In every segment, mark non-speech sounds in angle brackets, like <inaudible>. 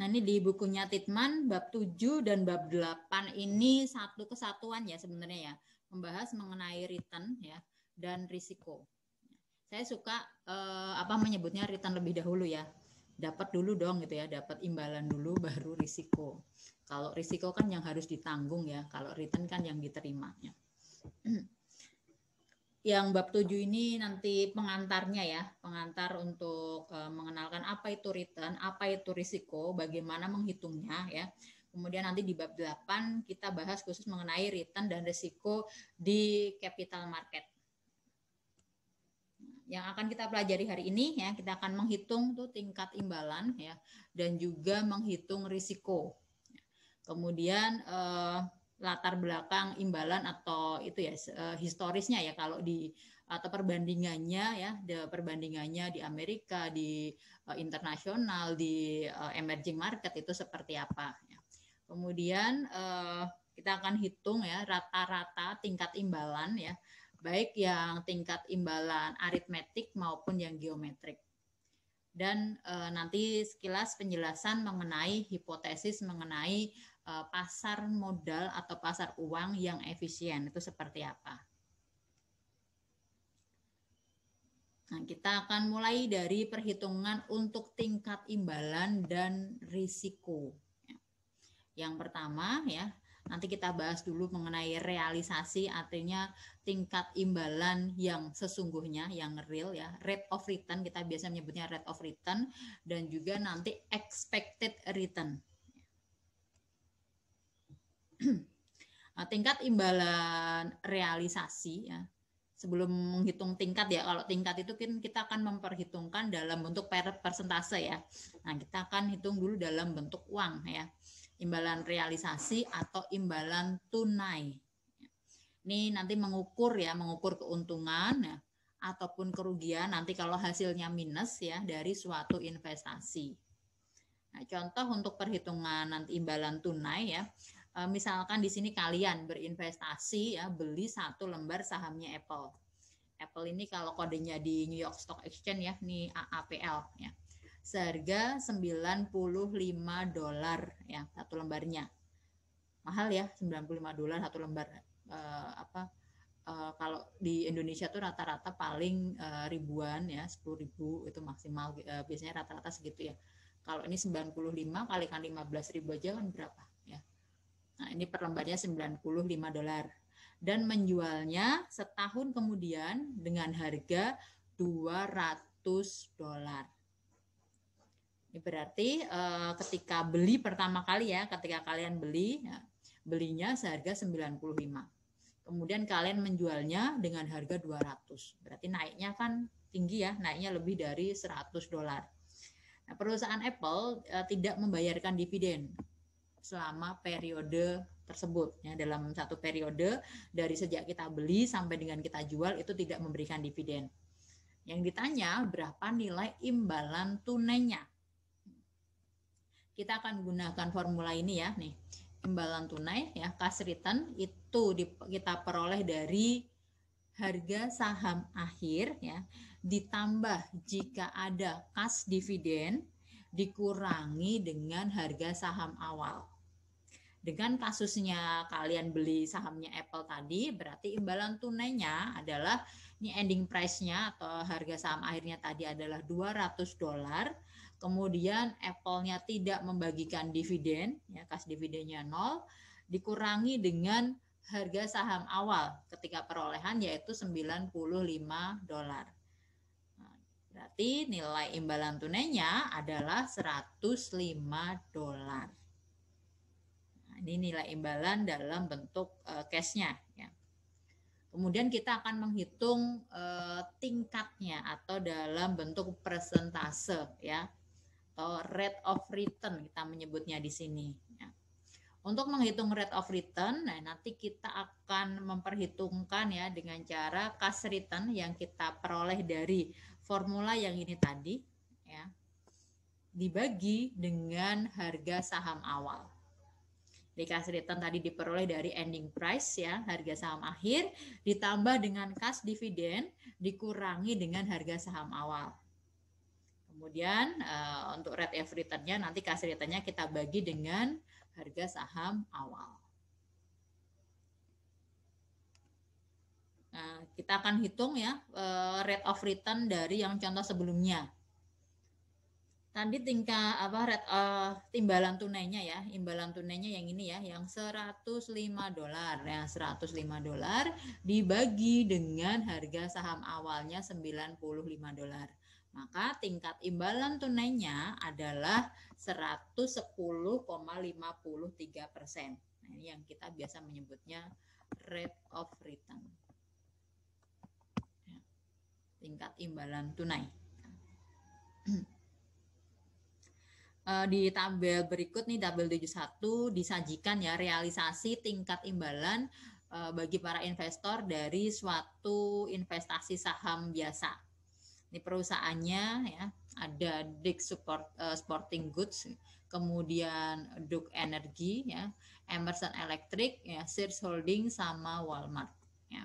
Nah, ini di bukunya Titman bab 7 dan bab 8 ini satu kesatuan ya sebenarnya ya, membahas mengenai return ya dan risiko. Saya suka eh, apa menyebutnya return lebih dahulu ya. Dapat dulu dong gitu ya, dapat imbalan dulu baru risiko. Kalau risiko kan yang harus ditanggung ya, kalau return kan yang diterimanya. <clears throat> yang bab 7 ini nanti pengantarnya ya, pengantar untuk eh, mengenalkan apa itu return, apa itu risiko, bagaimana menghitungnya ya. Kemudian nanti di bab delapan kita bahas khusus mengenai return dan risiko di capital market. Yang akan kita pelajari hari ini ya, kita akan menghitung tuh tingkat imbalan ya dan juga menghitung risiko. Kemudian eh, latar belakang imbalan atau itu ya eh, historisnya ya kalau di atau perbandingannya ya perbandingannya di Amerika di eh, internasional di eh, emerging market itu seperti apa ya. kemudian kita akan hitung ya rata-rata tingkat imbalan ya baik yang tingkat imbalan aritmetik maupun yang geometrik dan e, nanti sekilas penjelasan mengenai hipotesis mengenai Eh, pasar modal atau pasar uang yang efisien itu seperti apa. Nah, kita akan mulai dari perhitungan untuk tingkat imbalan dan risiko. Ya. Yang pertama ya, nanti kita bahas dulu mengenai realisasi artinya tingkat imbalan yang sesungguhnya yang real ya, rate of return kita biasa menyebutnya rate of return dan juga nanti expected return <clears throat> Nah, tingkat imbalan realisasi ya sebelum menghitung tingkat ya kalau tingkat itu kan kita akan memperhitungkan dalam bentuk per persentase ya nah kita akan hitung dulu dalam bentuk uang ya imbalan realisasi atau imbalan tunai ini nanti mengukur ya mengukur keuntungan ya, ataupun kerugian nanti kalau hasilnya minus ya dari suatu investasi nah contoh untuk perhitungan nanti imbalan tunai ya Eh, misalkan di sini kalian berinvestasi ya beli satu lembar sahamnya Apple. Apple ini kalau kodenya di New York Stock Exchange ya, ini AAPL ya. Seharga 95 dolar ya satu lembarnya. Mahal ya 95 dolar satu lembar eh, apa eh, kalau di Indonesia tuh rata-rata paling eh, ribuan ya, sepuluh ribu itu maksimal eh, biasanya rata-rata segitu ya. Kalau ini 95 kali kan lima belas ribu aja kan berapa? Nah, ini per lembarnya 95 dolar dan menjualnya setahun kemudian dengan harga 200 dolar. Ini berarti eh, ketika beli pertama kali ya, ketika kalian beli, ya, belinya seharga 95. Kemudian kalian menjualnya dengan harga 200. Berarti naiknya kan tinggi ya, naiknya lebih dari 100 dolar. Nah, perusahaan Apple eh, tidak membayarkan dividen selama periode tersebut ya dalam satu periode dari sejak kita beli sampai dengan kita jual itu tidak memberikan dividen. Yang ditanya berapa nilai imbalan tunainya. Kita akan gunakan formula ini ya nih. Imbalan tunai ya kas return itu kita peroleh dari harga saham akhir ya ditambah jika ada kas dividen dikurangi dengan harga saham awal. Dengan kasusnya kalian beli sahamnya Apple tadi, berarti imbalan tunainya adalah ini ending price-nya atau harga saham akhirnya tadi adalah 200 dolar. Kemudian Apple-nya tidak membagikan dividen, ya kas dividennya nol, dikurangi dengan harga saham awal ketika perolehan yaitu 95 dolar. Berarti nilai imbalan tunainya adalah 105 dolar. Nah, ini nilai imbalan dalam bentuk uh, cashnya. Ya. Kemudian kita akan menghitung uh, tingkatnya atau dalam bentuk persentase ya atau rate of return kita menyebutnya di sini untuk menghitung rate of return, nah nanti kita akan memperhitungkan ya dengan cara cash return yang kita peroleh dari formula yang ini tadi ya dibagi dengan harga saham awal. Di cash return tadi diperoleh dari ending price ya, harga saham akhir ditambah dengan cash dividend dikurangi dengan harga saham awal. Kemudian uh, untuk rate of return-nya nanti cash return-nya kita bagi dengan harga saham awal. Nah, kita akan hitung ya eh, rate of return dari yang contoh sebelumnya. Tadi tingkat apa rate uh, eh, timbalan tunainya ya, imbalan tunainya yang ini ya, yang 105 dolar. Ya, nah, 105 dolar dibagi dengan harga saham awalnya 95 dolar. Maka tingkat imbalan tunainya adalah 110,53 persen. Nah, ini yang kita biasa menyebutnya rate of return. Ya, tingkat imbalan tunai. <clears throat> E, di tabel berikut nih tabel 71 disajikan ya realisasi tingkat imbalan e, bagi para investor dari suatu investasi saham biasa ini perusahaannya ya ada Dick Support, uh, Sporting Goods, kemudian Duke Energy, ya, Emerson Electric, ya, Sears Holding sama Walmart. Ya.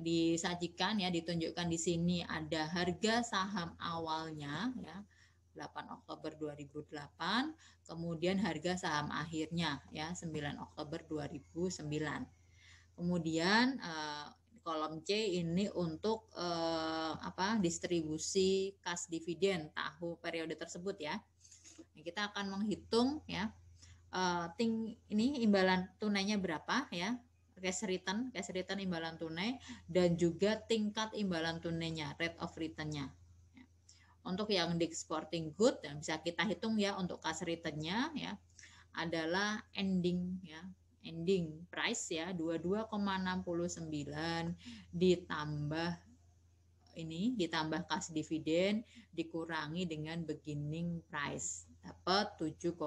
Disajikan ya, ditunjukkan di sini ada harga saham awalnya ya 8 Oktober 2008, kemudian harga saham akhirnya ya 9 Oktober 2009. Kemudian uh, kolom C ini untuk eh, apa distribusi kas dividen tahu periode tersebut ya. Nah, kita akan menghitung ya eh, ting ini imbalan tunainya berapa ya cash return, cash return imbalan tunai dan juga tingkat imbalan tunainya, rate of returnnya. Untuk yang di exporting good, yang bisa kita hitung ya untuk cash returnnya ya adalah ending ya ending price ya 22,69 ditambah ini ditambah kas dividen dikurangi dengan beginning price dapat 7,37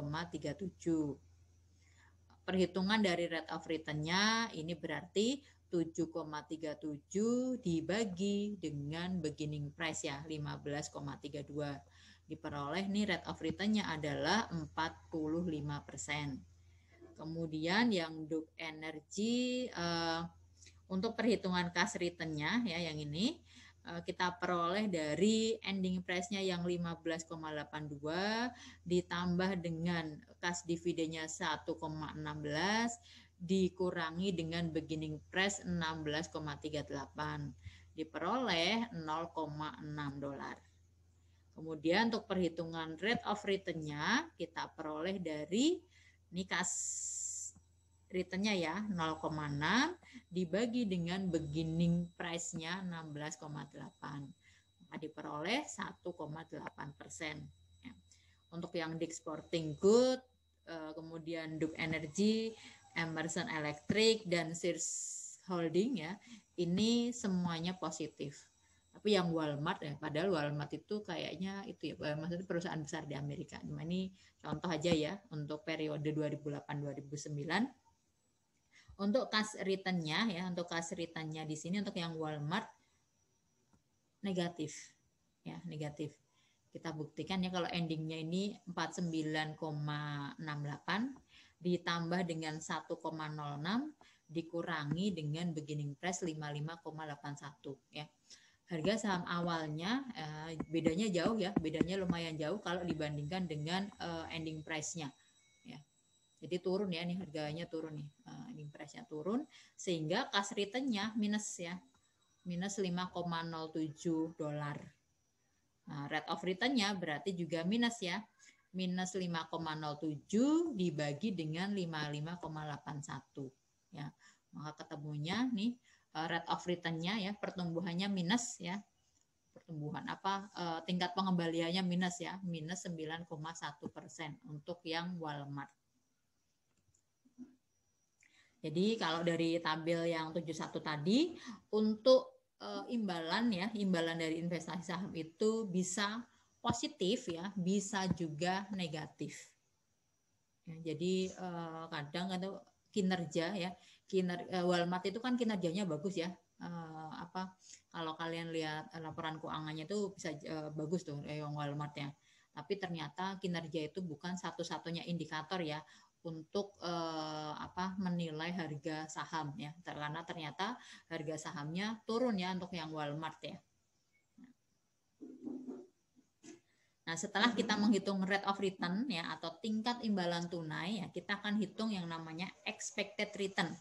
perhitungan dari rate of returnnya ini berarti 7,37 dibagi dengan beginning price ya 15,32 diperoleh nih rate of return-nya adalah 45 persen Kemudian yang Duke Energy uh, untuk perhitungan cash return-nya ya yang ini uh, kita peroleh dari ending price-nya yang 15,82 ditambah dengan cash dividennya 1,16 dikurangi dengan beginning price 16,38 diperoleh 0,6 dolar. Kemudian untuk perhitungan rate of return-nya kita peroleh dari ini kas returnnya ya 0,6 dibagi dengan beginning price-nya 16,8. Maka diperoleh 1,8 persen. Ya. Untuk yang di exporting good, eh, kemudian Duke Energy, Emerson Electric, dan Sears Holding ya, ini semuanya positif tapi yang Walmart ya padahal Walmart itu kayaknya itu ya eh, maksudnya perusahaan besar di Amerika cuma ini contoh aja ya untuk periode 2008-2009 untuk kas returnnya ya untuk kas returnnya di sini untuk yang Walmart negatif ya negatif kita buktikan ya kalau endingnya ini 49,68 ditambah dengan 1,06 dikurangi dengan beginning price 55,81 ya harga saham awalnya eh, bedanya jauh ya, bedanya lumayan jauh kalau dibandingkan dengan eh, ending price-nya. Ya. Jadi turun ya nih harganya turun nih, eh, ending price-nya turun sehingga cash return-nya minus ya. Minus 5,07 dolar. Nah, rate of return-nya berarti juga minus ya. Minus 5,07 dibagi dengan 55,81 ya. Maka ketemunya nih Eh, rate of return-nya ya, pertumbuhannya minus ya. Pertumbuhan apa eh, tingkat pengembaliannya minus ya, minus 9,1% untuk yang Walmart. Jadi kalau dari tabel yang 71 tadi untuk eh, imbalan ya, imbalan dari investasi saham itu bisa positif ya, bisa juga negatif. Ya, jadi kadang atau kinerja ya kiner uh, Walmart itu kan kinerjanya bagus ya. Uh, apa kalau kalian lihat eh, laporan keuangannya itu bisa uh, bagus tuh yang Walmartnya. Tapi ternyata kinerja itu bukan satu-satunya indikator ya untuk eh, apa menilai harga saham ya karena ternyata harga sahamnya turun ya untuk yang Walmart ya Nah, setelah kita mm-hmm. menghitung rate of return ya atau tingkat imbalan tunai ya, kita akan hitung yang namanya expected return.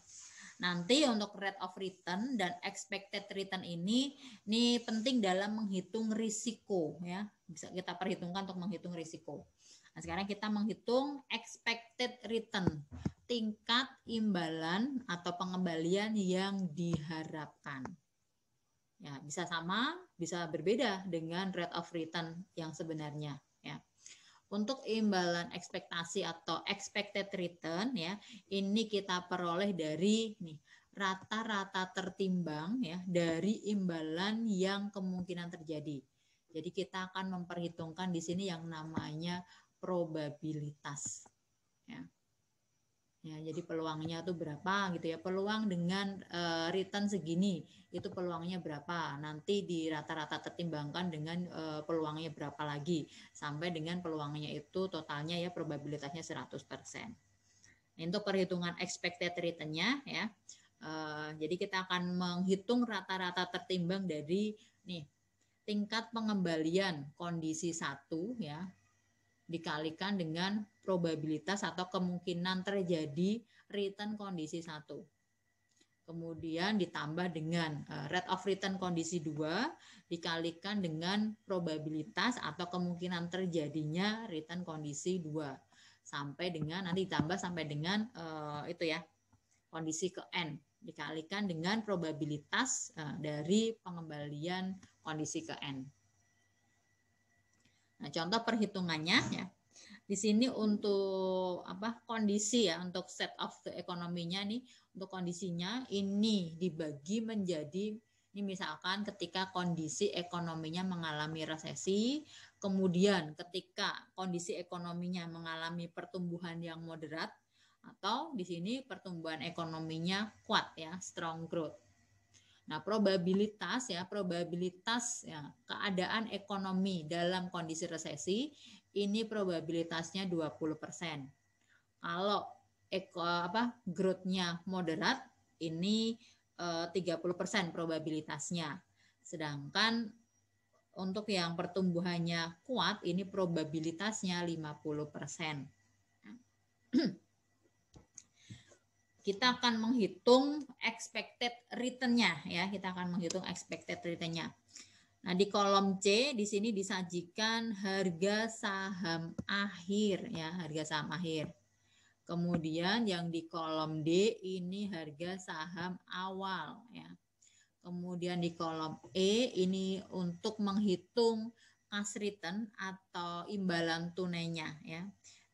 Nanti untuk rate of return dan expected return ini ini penting dalam menghitung risiko ya. Bisa kita perhitungkan untuk menghitung risiko. Nah, sekarang kita menghitung expected return, tingkat imbalan atau pengembalian yang diharapkan. Ya, bisa sama, bisa berbeda dengan rate of return yang sebenarnya. Ya. Untuk imbalan ekspektasi atau expected return ya, ini kita peroleh dari nih rata-rata tertimbang ya dari imbalan yang kemungkinan terjadi. Jadi kita akan memperhitungkan di sini yang namanya probabilitas. Ya ya jadi peluangnya tuh berapa gitu ya peluang dengan uh, return segini itu peluangnya berapa nanti di rata-rata tertimbangkan dengan uh, peluangnya berapa lagi sampai dengan peluangnya itu totalnya ya probabilitasnya 100% untuk perhitungan expected returnnya ya uh, jadi kita akan menghitung rata-rata tertimbang dari nih tingkat pengembalian kondisi satu ya dikalikan dengan probabilitas atau kemungkinan terjadi return kondisi satu. Kemudian ditambah dengan eh, rate of return kondisi 2 dikalikan dengan probabilitas atau kemungkinan terjadinya return kondisi 2 sampai dengan nanti ditambah sampai dengan eh, itu ya kondisi ke n dikalikan dengan probabilitas eh, dari pengembalian kondisi ke n. Nah, contoh perhitungannya hmm. ya. Di sini untuk apa kondisi ya untuk set of the ekonominya nih untuk kondisinya ini dibagi menjadi ini misalkan ketika kondisi ekonominya mengalami resesi, kemudian ketika kondisi ekonominya mengalami pertumbuhan yang moderat atau di sini pertumbuhan ekonominya kuat ya, strong growth. Nah, probabilitas ya, probabilitas ya, keadaan ekonomi dalam kondisi resesi ini probabilitasnya 20%. Kalau eko, apa growth-nya moderat ini eh, persen probabilitasnya. Sedangkan untuk yang pertumbuhannya kuat ini probabilitasnya 50%. persen <clears throat> kita akan menghitung expected return-nya ya, kita akan menghitung expected return-nya. Nah, di kolom C di sini disajikan harga saham akhir ya, harga saham akhir. Kemudian yang di kolom D ini harga saham awal ya. Kemudian di kolom E ini untuk menghitung cash return atau imbalan tunainya ya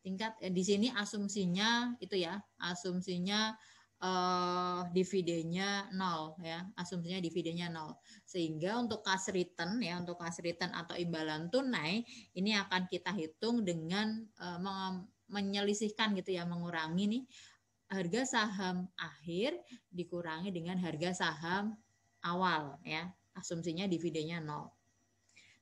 tingkat eh, di sini asumsinya itu ya asumsinya eh, dividennya nol ya asumsinya dividennya nol sehingga untuk cash return ya untuk cash return atau imbalan tunai ini akan kita hitung dengan eh, menyelisihkan gitu ya mengurangi nih harga saham akhir dikurangi dengan harga saham awal ya asumsinya dividennya nol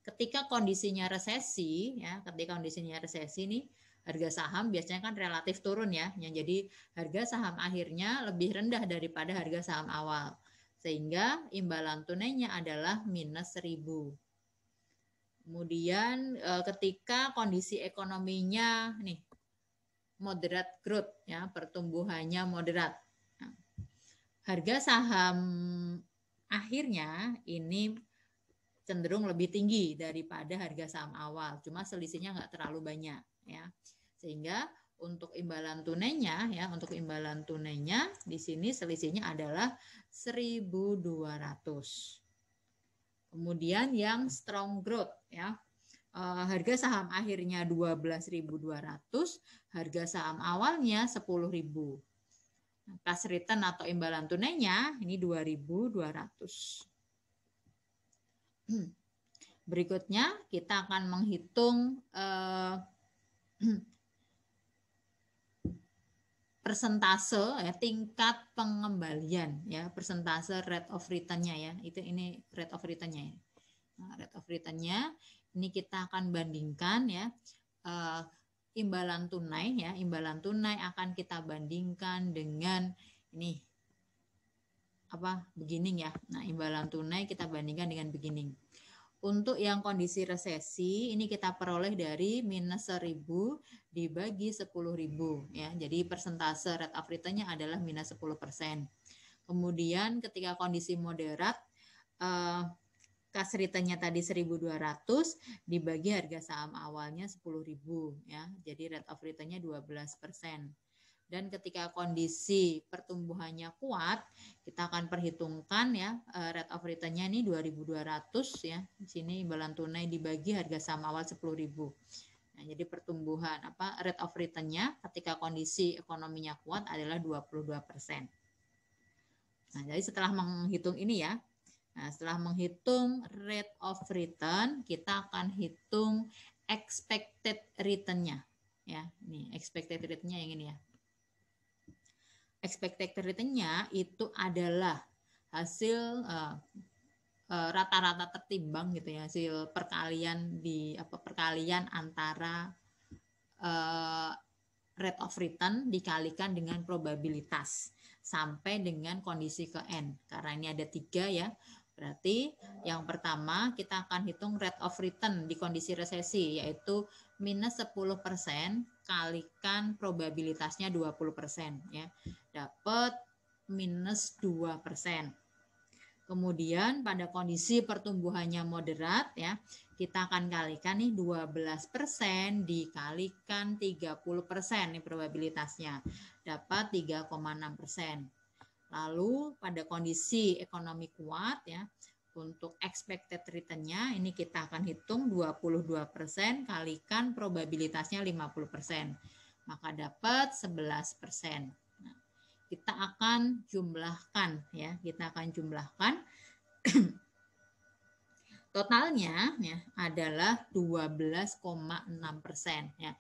ketika kondisinya resesi ya ketika kondisinya resesi nih harga saham biasanya kan relatif turun ya. Yang jadi harga saham akhirnya lebih rendah daripada harga saham awal. Sehingga imbalan tunainya adalah minus 1000. Kemudian eh, ketika kondisi ekonominya nih moderat growth ya, pertumbuhannya moderat. Nah, harga saham akhirnya ini cenderung lebih tinggi daripada harga saham awal, cuma selisihnya nggak terlalu banyak ya. Sehingga untuk imbalan tunainya ya, untuk imbalan tunainya di sini selisihnya adalah 1.200. Kemudian yang strong growth ya. Eh, harga saham akhirnya 12.200, harga saham awalnya 10.000. Pas nah, return atau imbalan tunainya ini 2.200. <clears throat> Berikutnya kita akan menghitung eh, <clears throat> persentase ya tingkat pengembalian ya persentase rate of returnnya ya itu ini rate of returnnya ya. Nah, rate of returnnya ini kita akan bandingkan ya uh, imbalan tunai ya imbalan tunai akan kita bandingkan dengan ini apa beginning ya nah imbalan tunai kita bandingkan dengan beginning untuk yang kondisi resesi ini kita peroleh dari minus seribu dibagi sepuluh ribu ya. Jadi persentase rate of returnnya adalah minus sepuluh persen. Kemudian ketika kondisi moderat eh, kas returnnya tadi ratus dibagi harga saham awalnya sepuluh ribu ya. Jadi rate of returnnya dua belas persen dan ketika kondisi pertumbuhannya kuat, kita akan perhitungkan ya eh, rate of return-nya ini 2.200 ya. Di sini imbalan tunai dibagi harga saham awal 10.000. Nah, jadi pertumbuhan apa rate of returnnya ketika kondisi ekonominya kuat adalah 22%. Nah, jadi setelah menghitung ini ya, Nah, setelah menghitung rate of return, kita akan hitung expected returnnya Ya, ini expected returnnya yang ini ya expected returnnya itu adalah hasil eh, eh, rata-rata uh, uh, tertimbang gitu ya hasil perkalian di apa perkalian antara uh, rate of return dikalikan dengan probabilitas sampai dengan kondisi ke n karena ini ada tiga ya berarti yang pertama kita akan hitung rate of return di kondisi resesi yaitu minus 10 persen kalikan probabilitasnya 20% ya. Dapat minus 2%. Kemudian pada kondisi pertumbuhannya moderat ya, kita akan kalikan nih 12% dikalikan 30% nih probabilitasnya. Dapat 3,6%. Lalu pada kondisi ekonomi kuat ya, untuk expected return-nya ini kita akan hitung 22% kalikan probabilitasnya 50%. Maka dapat 11%. Nah, kita akan jumlahkan ya, kita akan jumlahkan <clears throat> totalnya ya adalah 12,6 persen ya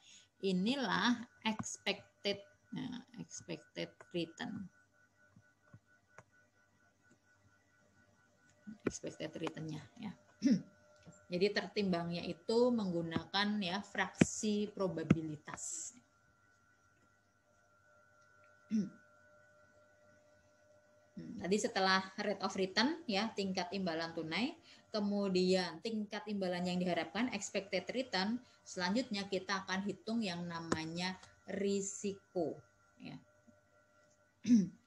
inilah expected ya, expected return expected returnnya ya. <clears throat> Jadi tertimbangnya itu menggunakan ya fraksi probabilitas. <clears throat> Tadi setelah rate of return ya tingkat imbalan tunai, kemudian tingkat imbalan yang diharapkan expected return, selanjutnya kita akan hitung yang namanya risiko ya. <clears throat>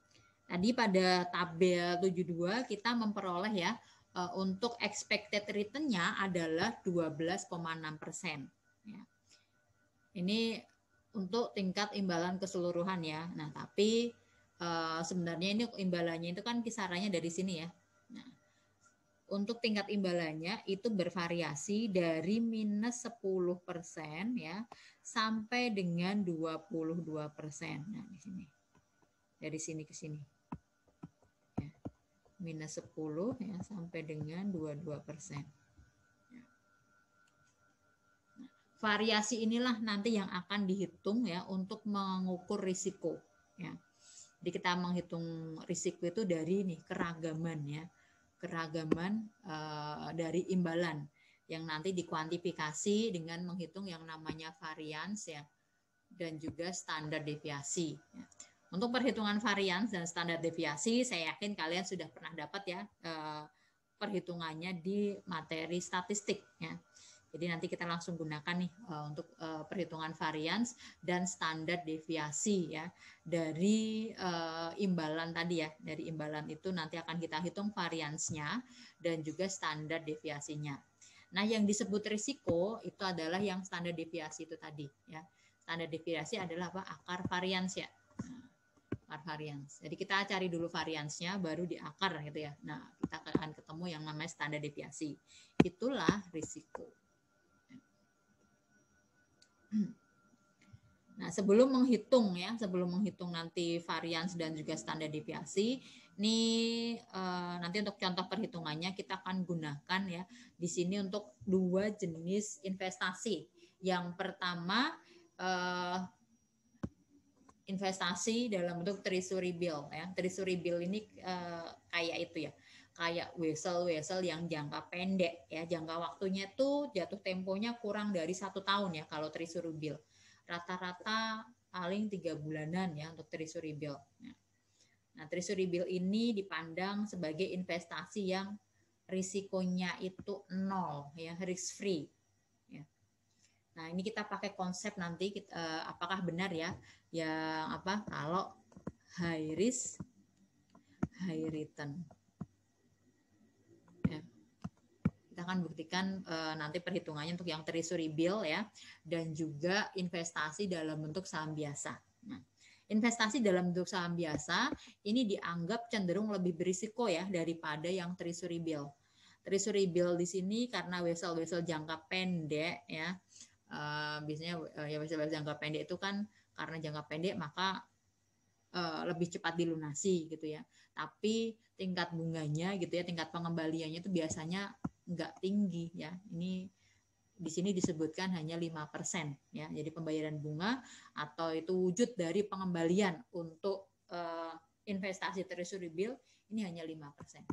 Tadi pada tabel 72 kita memperoleh ya eh, untuk expected return-nya adalah 12,6 persen. Ya. Ini untuk tingkat imbalan keseluruhan ya. Nah, tapi eh, sebenarnya ini imbalannya itu kan kisarannya dari sini ya. Nah, untuk tingkat imbalannya itu bervariasi dari minus 10 persen ya sampai dengan 22 persen. Nah, di sini. Dari sini ke sini minus 10 ya, sampai dengan 22 persen. variasi inilah nanti yang akan dihitung ya untuk mengukur risiko. Ya. Jadi kita menghitung risiko itu dari nih keragaman ya, keragaman uh, dari imbalan yang nanti dikuantifikasi dengan menghitung yang namanya varians ya dan juga standar deviasi. Ya. Untuk perhitungan varian dan standar deviasi, saya yakin kalian sudah pernah dapat ya eh, perhitungannya di materi statistik ya. Jadi nanti kita langsung gunakan nih eh, untuk eh, perhitungan varian dan standar deviasi ya dari imbalan tadi ya. Dari imbalan itu nanti akan kita hitung variansnya dan juga standar deviasinya. Nah, yang disebut risiko itu adalah yang standar deviasi itu tadi ya. Standar deviasi adalah apa? Akar varians ya varians. Jadi kita cari dulu variansnya, baru di akar gitu ya. Nah, kita akan ketemu yang namanya standar deviasi. Itulah risiko. <clears throat> Nah, sebelum menghitung ya, sebelum menghitung nanti varians dan juga standar deviasi, ini eh, nanti untuk contoh perhitungannya kita akan gunakan ya di sini untuk dua jenis investasi. Yang pertama eh, investasi dalam bentuk treasury bill ya. Treasury bill ini uh, kayak itu ya. Kayak wesel-wesel yang jangka pendek ya, jangka waktunya tuh jatuh temponya kurang dari satu tahun ya kalau treasury bill. Rata-rata paling tiga bulanan ya untuk treasury bill. Ya. Nah, treasury bill ini dipandang sebagai investasi yang risikonya itu nol ya, risk free Nah, ini kita pakai konsep nanti kita, uh, apakah benar ya yang apa kalau high risk high return. Ya. Kita akan buktikan uh, nanti perhitungannya untuk yang treasury bill ya dan juga investasi dalam bentuk saham biasa. Nah, investasi dalam bentuk saham biasa ini dianggap cenderung lebih berisiko ya daripada yang treasury bill. Treasury bill di sini karena wesel-wesel jangka pendek ya uh, biasanya uh, ya bisa jangka pendek itu kan karena jangka pendek maka uh, lebih cepat dilunasi gitu ya. Tapi tingkat bunganya gitu ya, tingkat pengembaliannya itu biasanya nggak tinggi ya. Ini di sini disebutkan hanya lima persen ya. Jadi pembayaran bunga atau itu wujud dari pengembalian untuk uh, investasi treasury bill ini hanya lima persen.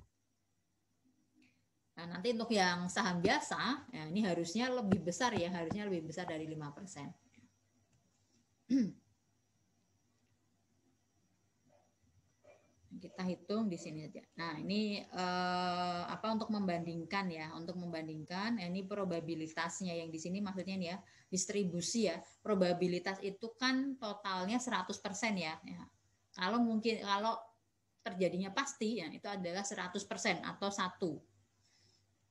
Nah, nanti untuk yang saham biasa, ya, ini harusnya lebih besar ya, harusnya lebih besar dari 5%. Nah, kita hitung di sini aja. Nah, ini eh, apa untuk membandingkan ya, untuk membandingkan ini probabilitasnya yang di sini maksudnya nih ya, distribusi ya. Probabilitas itu kan totalnya 100% ya. ya. Kalau mungkin kalau terjadinya pasti ya itu adalah 100% atau satu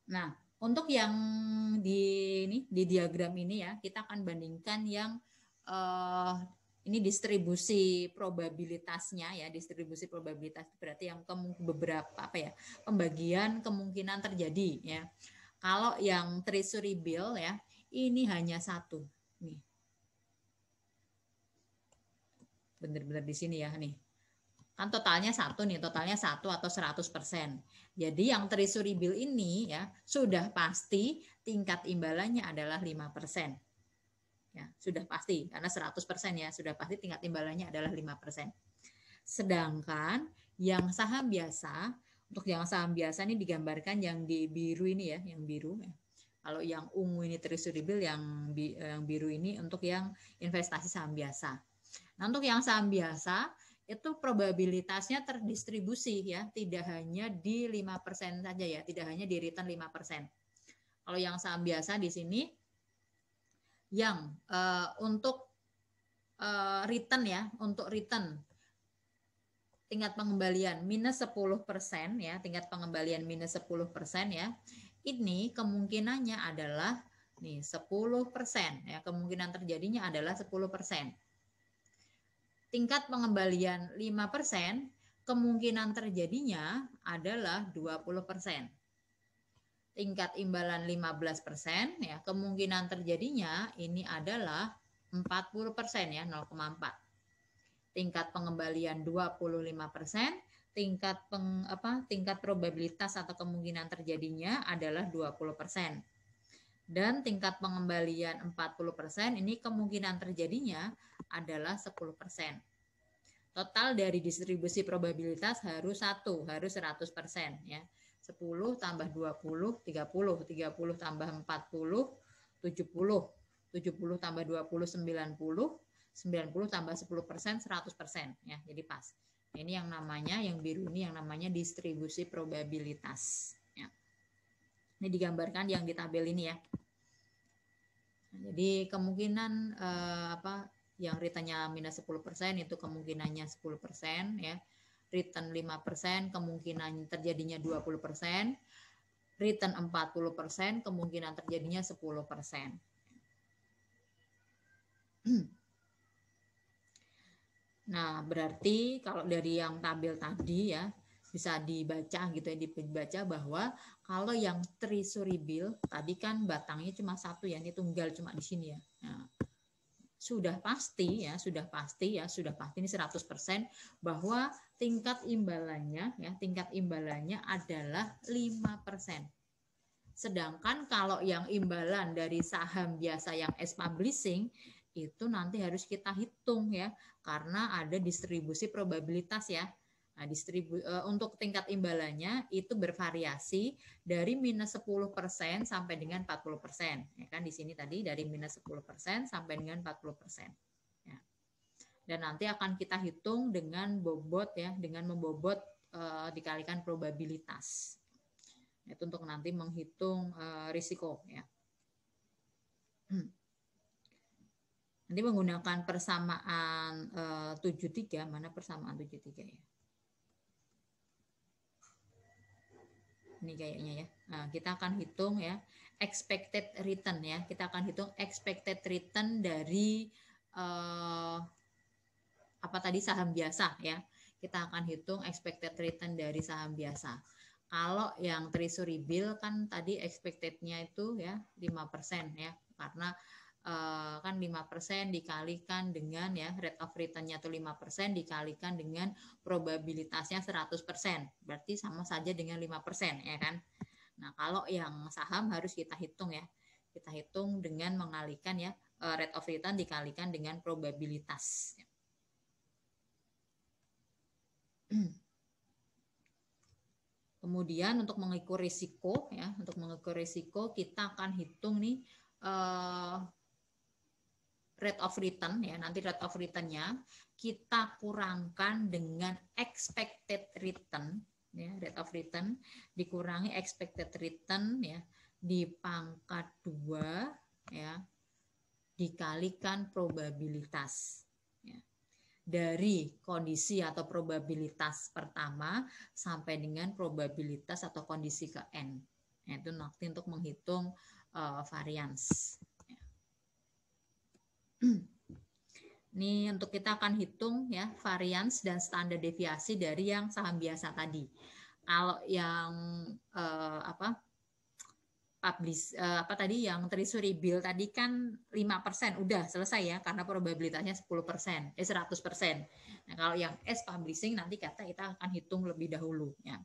Nah, untuk yang di ini di diagram ini ya, kita akan bandingkan yang uh, ini distribusi probabilitasnya ya, distribusi probabilitas berarti yang beberapa apa ya, pembagian kemungkinan terjadi ya. Kalau yang treasury bill ya, ini hanya satu nih. Benar-benar di sini ya nih kan totalnya satu nih, totalnya satu atau 100%. Jadi yang treasury bill ini ya sudah pasti tingkat imbalannya adalah 5%. Ya, sudah pasti karena 100% ya, sudah pasti tingkat imbalannya adalah 5%. Sedangkan yang saham biasa, untuk yang saham biasa ini digambarkan yang di biru ini ya, yang biru ya. Kalau yang ungu ini treasury bill, yang, yang biru ini untuk yang investasi saham biasa. Nah, untuk yang saham biasa itu probabilitasnya terdistribusi ya, tidak hanya di 5% saja ya, tidak hanya di return 5%. Kalau yang saham biasa di sini yang uh, untuk uh, return ya, untuk return tingkat pengembalian minus 10% ya, tingkat pengembalian minus 10% ya. Ini kemungkinannya adalah nih 10% ya, kemungkinan terjadinya adalah 10% tingkat pengembalian 5%, kemungkinan terjadinya adalah 20%. Tingkat imbalan 15%, ya, kemungkinan terjadinya ini adalah 40% ya, 0,4. Tingkat pengembalian 25%, tingkat peng, apa tingkat probabilitas atau kemungkinan terjadinya adalah 20%. Dan tingkat pengembalian 40% ini kemungkinan terjadinya adalah 10%. Total dari distribusi probabilitas harus 1, harus 100% ya. 10 tambah 20, 30, 30 tambah 40, 70, 70 tambah 20, 90, 90 tambah 10 persen, 100 persen. Ya, jadi pas. Ini yang namanya, yang biru ini yang namanya distribusi probabilitas. Ya. Ini digambarkan yang di tabel ini ya. Jadi kemungkinan eh, apa yang returnnya minus 10% itu kemungkinannya 10% ya. Return 5% kemungkinan terjadinya 20%. Return 40% kemungkinan terjadinya 10%. <clears throat> Nah, berarti kalau dari yang tabel tadi ya, bisa dibaca gitu ya dibaca bahwa kalau yang trisuribil tadi kan batangnya cuma satu ya ini tunggal cuma di sini ya nah, sudah pasti ya, sudah pasti ya, sudah pasti ini 100% bahwa tingkat imbalannya ya, tingkat imbalannya adalah 5%. Sedangkan kalau yang imbalan dari saham biasa yang S publishing itu nanti harus kita hitung ya karena ada distribusi probabilitas ya Nah, distribu uh, untuk tingkat imbalannya itu bervariasi dari minus 10% sampai dengan 40%. Ya kan di sini tadi dari minus 10% sampai dengan 40%. Ya. Dan nanti akan kita hitung dengan bobot ya, dengan membobot uh, dikalikan probabilitas. Itu untuk nanti menghitung uh, risiko ya. Nanti menggunakan persamaan uh, 73 mana persamaan 73 ya. nih kayaknya ya. Nah, kita akan hitung ya expected return ya. Kita akan hitung expected return dari eh, apa tadi saham biasa ya. Kita akan hitung expected return dari saham biasa. Kalau yang treasury bill kan tadi expectednya itu ya 5% ya karena Eh, kan kan 5% dikalikan dengan ya rate of returnnya nya itu 5% dikalikan dengan probabilitasnya 100%. Berarti sama saja dengan 5% ya kan. Nah, kalau yang saham harus kita hitung ya. Kita hitung dengan mengalihkan ya eh, rate of return dikalikan dengan probabilitas. Kemudian untuk mengukur risiko ya, untuk mengukur risiko kita akan hitung nih eh, rate of return ya nanti rate of returnnya kita kurangkan dengan expected return ya rate of return dikurangi expected return ya di pangkat 2 ya dikalikan probabilitas ya. dari kondisi atau probabilitas pertama sampai dengan probabilitas atau kondisi ke n nah, itu nanti untuk menghitung uh, varians ini <clears throat> untuk kita akan hitung ya varians dan standar deviasi dari yang saham biasa tadi. Kalau yang eh, apa publish eh, apa tadi yang treasury bill tadi kan 5% udah selesai ya karena probabilitasnya 10%, eh 100%. Nah, kalau yang S publishing nanti kata kita akan hitung lebih dahulu ya.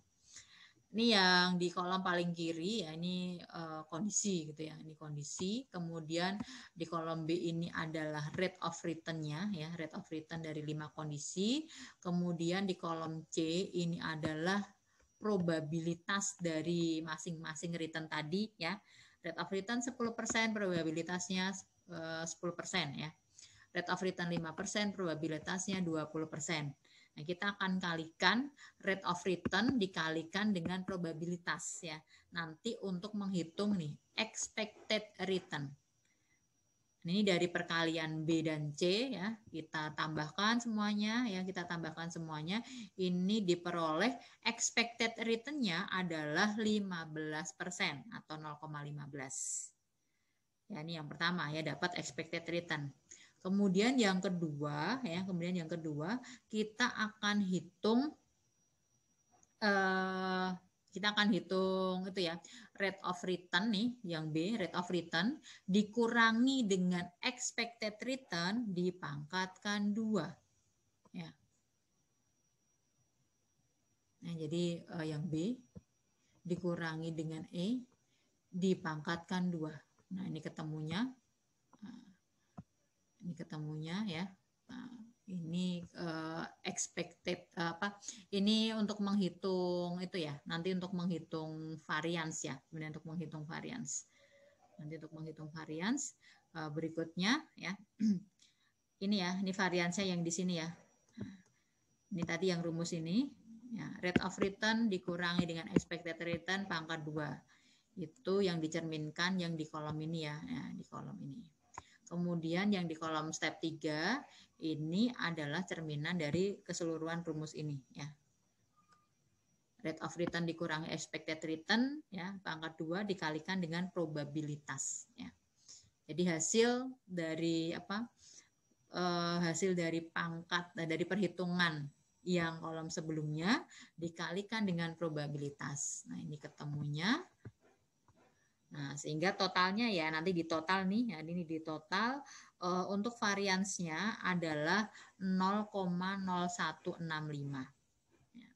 Ini yang di kolom paling kiri ya ini uh, kondisi gitu ya. Ini kondisi. Kemudian di kolom B ini adalah rate of returnnya ya, rate of return dari lima kondisi. Kemudian di kolom C ini adalah probabilitas dari masing-masing return tadi ya. Rate of return sepuluh persen probabilitasnya eh, sepuluh persen ya. Rate of return lima persen probabilitasnya dua puluh persen. Nah, kita akan kalikan rate of return dikalikan dengan probabilitas ya. Nanti untuk menghitung nih expected return. Ini dari perkalian B dan C ya, kita tambahkan semuanya ya, kita tambahkan semuanya. Ini diperoleh expected return-nya adalah 15% atau 0,15. Ya, ini yang pertama ya, dapat expected return. Kemudian yang kedua, ya, kemudian yang kedua, kita akan hitung eh, kita akan hitung itu ya, rate of return nih yang B, rate of return dikurangi dengan expected return dipangkatkan dua Ya. Nah, jadi eh, yang B dikurangi dengan E dipangkatkan dua Nah, ini ketemunya ini ketemunya ya. Nah, ini uh, expected uh, apa? Ini untuk menghitung itu ya. Nanti untuk menghitung varians ya. Kemudian untuk menghitung varians. Nanti untuk menghitung varians uh, berikutnya ya. <clears throat> ini ya, ini variansnya yang di sini ya. Ini tadi yang rumus ini. Ya, rate of return dikurangi dengan expected return pangkat dua Itu yang dicerminkan yang di kolom ini ya, ya di kolom ini. Kemudian yang di kolom step 3 ini adalah cerminan dari keseluruhan rumus ini ya. Rate of return dikurangi expected return ya, pangkat 2 dikalikan dengan probabilitas ya. Jadi hasil dari apa? Eh, hasil dari pangkat eh, dari perhitungan yang kolom sebelumnya dikalikan dengan probabilitas. Nah, ini ketemunya Nah, sehingga totalnya ya nanti di total nih, ya ini di total uh, untuk variansnya adalah 0,0165. Ya.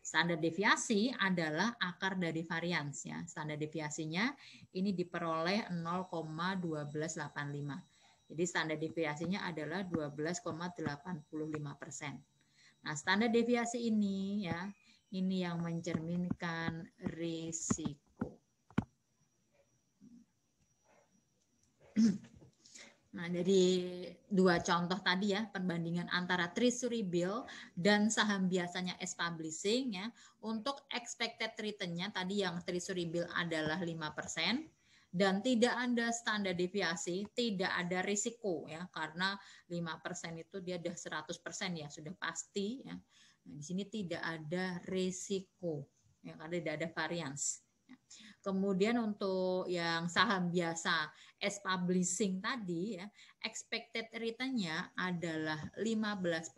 Standar deviasi adalah akar dari variansnya Standar deviasinya ini diperoleh 0,1285. Jadi standar deviasinya adalah 12,85 persen. Nah standar deviasi ini ya ini yang mencerminkan risiko <clears throat> Nah, dari dua contoh tadi ya, perbandingan antara treasury Bill dan saham biasanya S Publishing ya, untuk expected return-nya tadi yang treasury Bill adalah 5% dan tidak ada standar deviasi, tidak ada risiko ya karena 5% itu dia sudah 100% ya, sudah pasti ya. Nah, di sini tidak ada risiko ya karena tidak ada variance. Kemudian untuk yang saham biasa S publishing tadi ya, expected return-nya adalah 15%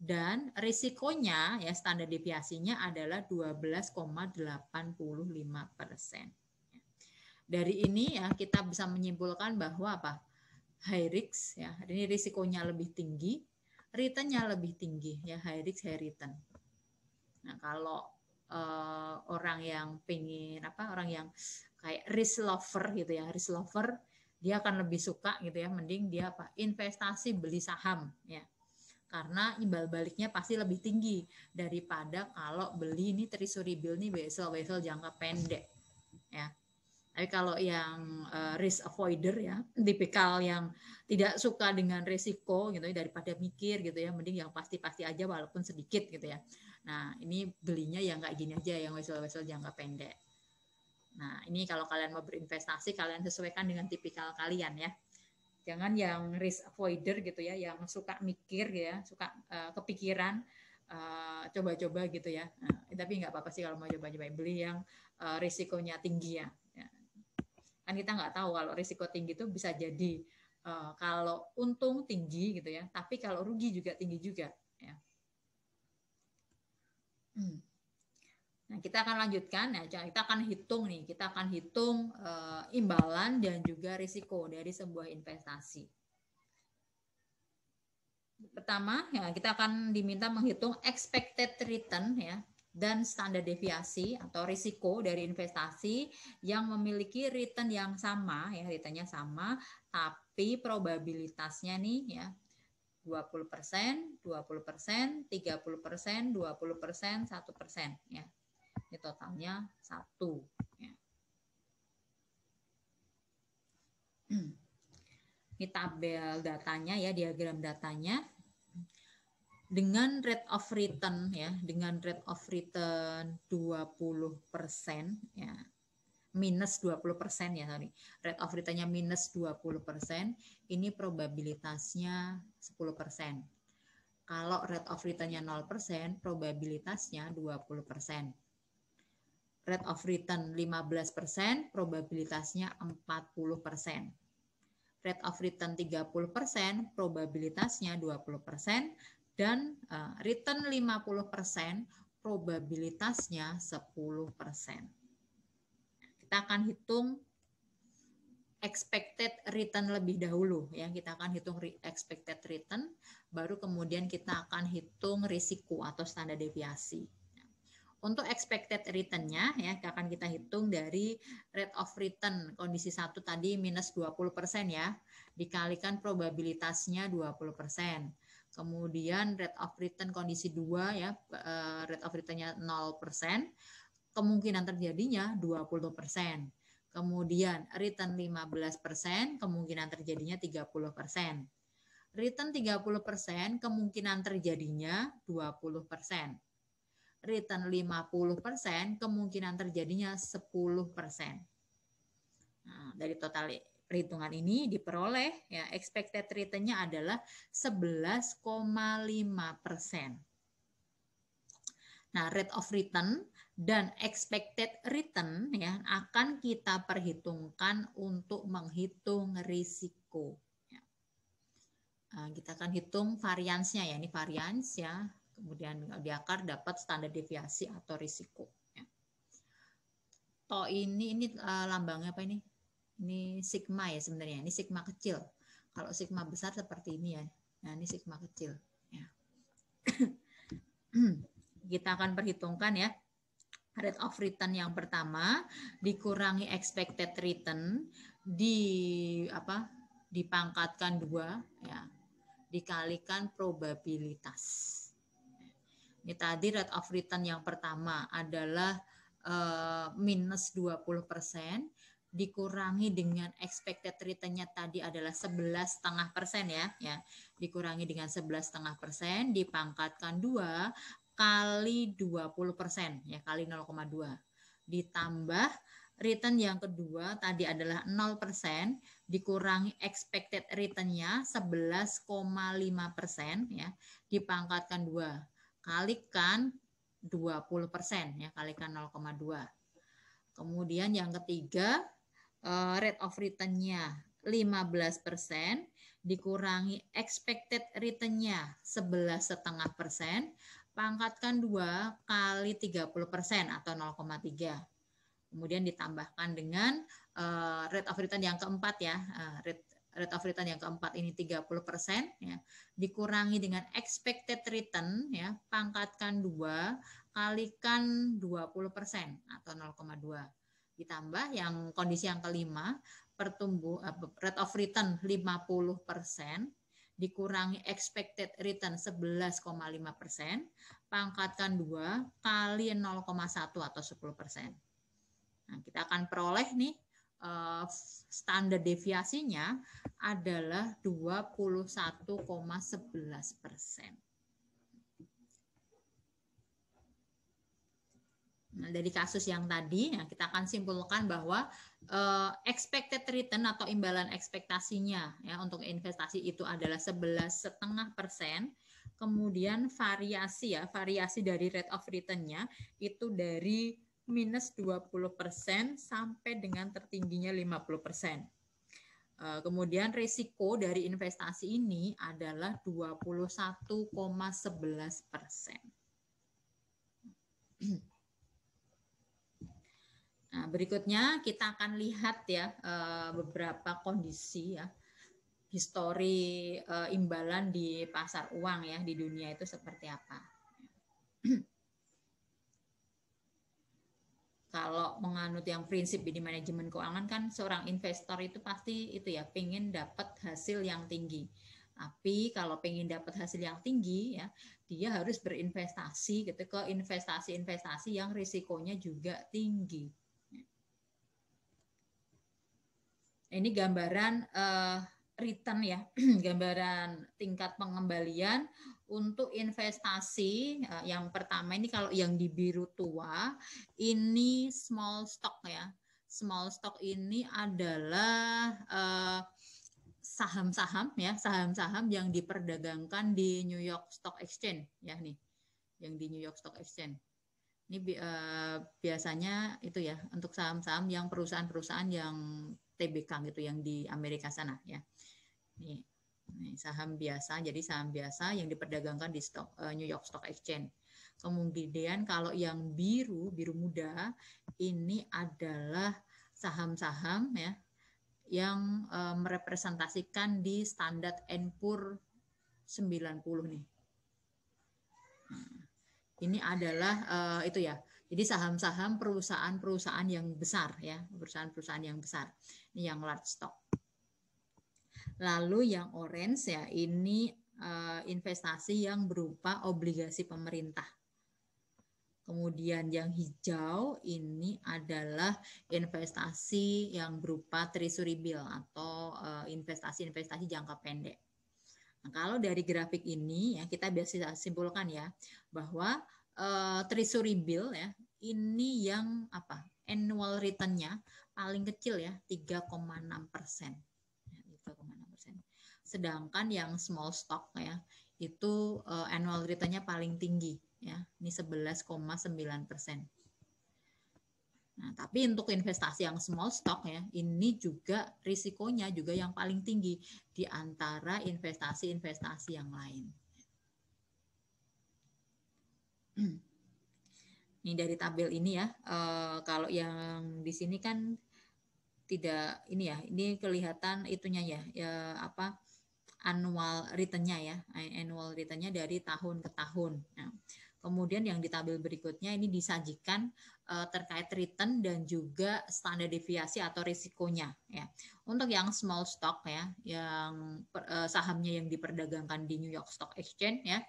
dan risikonya ya standar deviasinya adalah 12,85 Dari ini ya kita bisa menyimpulkan bahwa apa high risk ya ini risikonya lebih tinggi, returnnya lebih tinggi ya high risk high return. Nah kalau uh, orang yang pengen apa orang yang kayak risk lover gitu ya risk lover dia akan lebih suka gitu ya mending dia apa investasi beli saham ya karena imbal baliknya pasti lebih tinggi daripada kalau beli ini treasury bill ini besel besel jangka pendek ya tapi kalau yang uh, risk avoider ya tipikal yang tidak suka dengan risiko gitu ya daripada mikir gitu ya mending yang pasti-pasti aja walaupun sedikit gitu ya Nah, ini belinya yang kayak gini aja yang wesel-wesel jangka pendek. Nah, ini kalau kalian mau berinvestasi, kalian sesuaikan dengan tipikal kalian ya. Jangan yang risk avoider gitu ya, yang suka mikir ya, suka uh, kepikiran, coba eh, coba-coba gitu ya. Nah, tapi nggak apa-apa sih kalau mau coba-coba beli yang uh, risikonya tinggi ya. ya. Kan kita nggak tahu kalau risiko tinggi itu bisa jadi uh, kalau untung tinggi gitu ya, tapi kalau rugi juga tinggi juga. Hmm. Nah, kita akan lanjutkan ya. Kita akan hitung nih, kita akan hitung uh, imbalan dan juga risiko dari sebuah investasi. Pertama, ya kita akan diminta menghitung expected return ya dan standar deviasi atau risiko dari investasi yang memiliki return yang sama ya, returnnya sama, tapi probabilitasnya nih ya 20 persen, 20 persen, 30 persen, 20 persen, 1 persen. Ya. Ini totalnya satu. Ya. Ini tabel datanya ya, diagram datanya. Dengan rate of return ya, dengan rate of return 20 persen ya minus 20 persen ya sorry rate of returnnya minus 20 persen ini probabilitasnya 10 persen kalau rate of returnnya 0 persen probabilitasnya 20 persen rate of return 15 persen probabilitasnya 40 persen rate of return 30 persen probabilitasnya 20 persen dan uh, return 50 persen probabilitasnya 10 persen kita akan hitung expected return lebih dahulu ya kita akan hitung expected return baru kemudian kita akan hitung risiko atau standar deviasi untuk expected return-nya ya akan kita hitung dari rate of return kondisi satu tadi minus 20% ya dikalikan probabilitasnya 20%. Kemudian rate of return kondisi dua, ya eh, rate of return-nya 0%, kemungkinan terjadinya 20 persen. Kemudian return 15 persen, kemungkinan terjadinya 30 persen. Return 30 persen, kemungkinan terjadinya 20 persen. Return 50 persen, kemungkinan terjadinya 10 persen. Nah, dari total perhitungan ini diperoleh ya expected returnnya adalah 11,5 persen. Nah, rate of return dan expected return ya akan kita perhitungkan untuk menghitung risiko. Ya. Eh, kita akan hitung variansnya ya, ini varians ya. Kemudian diakar dapat standar deviasi atau risiko. Ya. Toh ini ini eh, lambangnya apa ini? Ini sigma ya sebenarnya. Ini sigma kecil. Kalau sigma besar seperti ini ya. Nah ini sigma kecil. Ya. <clears throat> Hmm kita akan perhitungkan ya rate of return yang pertama dikurangi expected return di apa dipangkatkan dua ya dikalikan probabilitas ini tadi rate of return yang pertama adalah eh, minus minus 20 persen dikurangi dengan expected returnnya tadi adalah 11,5 persen ya, ya dikurangi dengan 11,5 persen dipangkatkan dua kali 20% ya kali 0,2 ditambah return yang kedua tadi adalah 0% dikurangi expected returnnya 11,5% ya dipangkatkan 2 kalikan 20% ya kalikan 0,2 kemudian yang ketiga eh, rate of returnnya 15% dikurangi expected returnnya 11,5% pangkatkan 2 kali 30 persen atau 0,3. Kemudian ditambahkan dengan uh, rate of return yang keempat ya, uh, rate rate of return yang keempat ini 30 persen ya dikurangi dengan expected return ya pangkatkan 2 kalikan 20 persen atau 0,2 ditambah yang kondisi yang kelima pertumbuh uh, rate of return 50 persen dikurangi expected return 11,5 persen, pangkatkan 2 kali 0,1 atau 10 persen. Nah, kita akan peroleh nih eh, standar deviasinya adalah 21,11 persen. Nah, dari kasus yang tadi, ya, kita akan simpulkan bahwa uh, expected return atau imbalan ekspektasinya ya untuk investasi itu adalah 11,5 persen. Kemudian variasi ya, variasi dari rate of returnnya itu dari minus 20 persen sampai dengan tertingginya 50 persen. Eh, kemudian risiko dari investasi ini adalah 21,11 persen. Nah, berikutnya kita akan lihat ya eh, beberapa kondisi ya histori eh, imbalan di pasar uang ya di dunia itu seperti apa. Kalau menganut yang prinsip di manajemen keuangan kan seorang investor itu pasti itu ya pengen dapat hasil yang tinggi. Tapi kalau pengen dapat hasil yang tinggi ya, dia harus berinvestasi gitu ke investasi-investasi yang risikonya juga tinggi. Ini gambaran uh, return ya, <clears throat> gambaran tingkat pengembalian untuk investasi uh, yang pertama ini kalau yang di biru tua ini small stock ya. Small stock ini adalah uh, saham-saham ya, saham-saham yang diperdagangkan di New York Stock Exchange ya nih. Yang di New York Stock Exchange. Ini biasanya itu ya untuk saham-saham yang perusahaan-perusahaan yang TBK gitu yang di Amerika sana ya. Ini saham biasa, jadi saham biasa yang diperdagangkan di stock, eh, New York Stock Exchange. Kemudian kalau yang biru, biru muda ini adalah saham-saham ya yang eh, merepresentasikan di standar Enpur 90 nih. Nah, ini adalah eh, itu ya. Jadi saham-saham perusahaan-perusahaan yang besar ya, perusahaan-perusahaan yang besar yang large stock. Lalu yang orange ya ini eh, investasi yang berupa obligasi pemerintah. Kemudian yang hijau ini adalah investasi yang berupa treasury bill atau eh, investasi-investasi jangka pendek. Nah, kalau dari grafik ini ya kita biasa simpulkan ya bahwa uh, treasury bill ya ini yang apa annual returnnya paling kecil ya 3,6 persen. 3,6 persen. Sedangkan yang small stock ya itu uh, annual return-nya paling tinggi ya ini 11,9 persen. Nah, tapi untuk investasi yang small stock ya, ini juga risikonya juga yang paling tinggi di antara investasi-investasi yang lain. Hmm. Ini dari tabel ini ya, eh, kalau yang di sini kan tidak ini ya ini kelihatan itunya ya, ya apa annual returnnya ya annual returnnya dari tahun ke tahun nah, kemudian yang di tabel berikutnya ini disajikan uh, terkait return dan juga standar deviasi atau risikonya ya untuk yang small stock ya yang uh, sahamnya yang diperdagangkan di New York Stock Exchange ya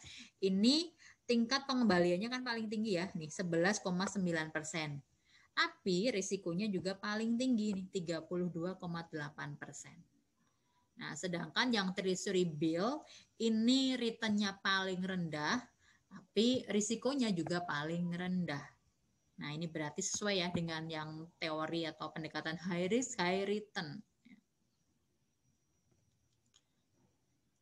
ini tingkat pengembaliannya kan paling tinggi ya nih 11,9 persen tapi risikonya juga paling tinggi nih 32,8 persen. Nah, sedangkan yang treasury bill ini returnnya paling rendah, tapi risikonya juga paling rendah. Nah, ini berarti sesuai ya dengan yang teori atau pendekatan high risk, high return.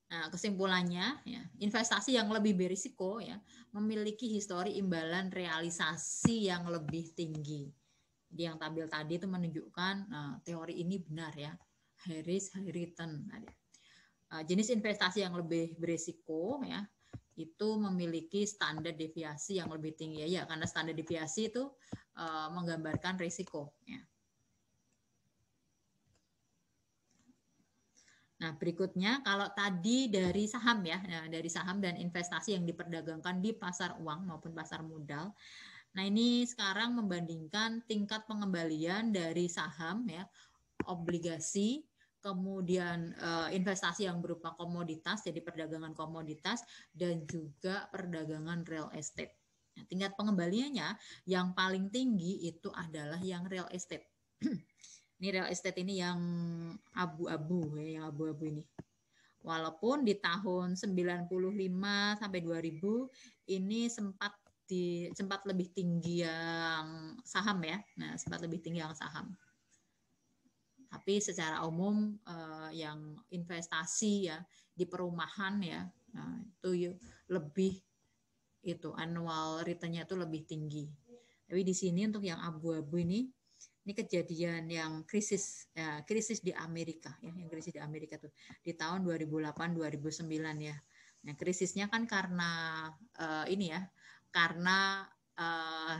Nah, kesimpulannya, ya, investasi yang lebih berisiko ya, memiliki histori imbalan realisasi yang lebih tinggi. Di yang tampil tadi itu menunjukkan uh, teori ini benar ya. High risk, high return. Uh, jenis investasi yang lebih berisiko ya itu memiliki standar deviasi yang lebih tinggi ya, ya karena standar deviasi itu uh, menggambarkan risiko ya. Nah, berikutnya kalau tadi dari saham ya, nah, dari saham dan investasi yang diperdagangkan di pasar uang maupun pasar modal. Nah, ini sekarang membandingkan tingkat pengembalian dari saham ya, obligasi, kemudian eh, investasi yang berupa komoditas, jadi perdagangan komoditas dan juga perdagangan real estate. Nah, tingkat pengembaliannya yang paling tinggi itu adalah yang real estate. <clears throat> ini real estate ini yang abu-abu ya, yang abu-abu ini. Walaupun di tahun 95 sampai 2000 ini sempat di sempat lebih tinggi yang saham ya. Nah, sempat lebih tinggi yang saham. Tapi secara umum uh, yang investasi ya di perumahan ya, nah, itu lebih itu annual returnnya itu lebih tinggi. Tapi di sini untuk yang abu-abu ini ini kejadian yang krisis ya, krisis di Amerika ya yang krisis di Amerika tuh di tahun 2008 2009 ya nah krisisnya kan karena uh, ini ya karena eh,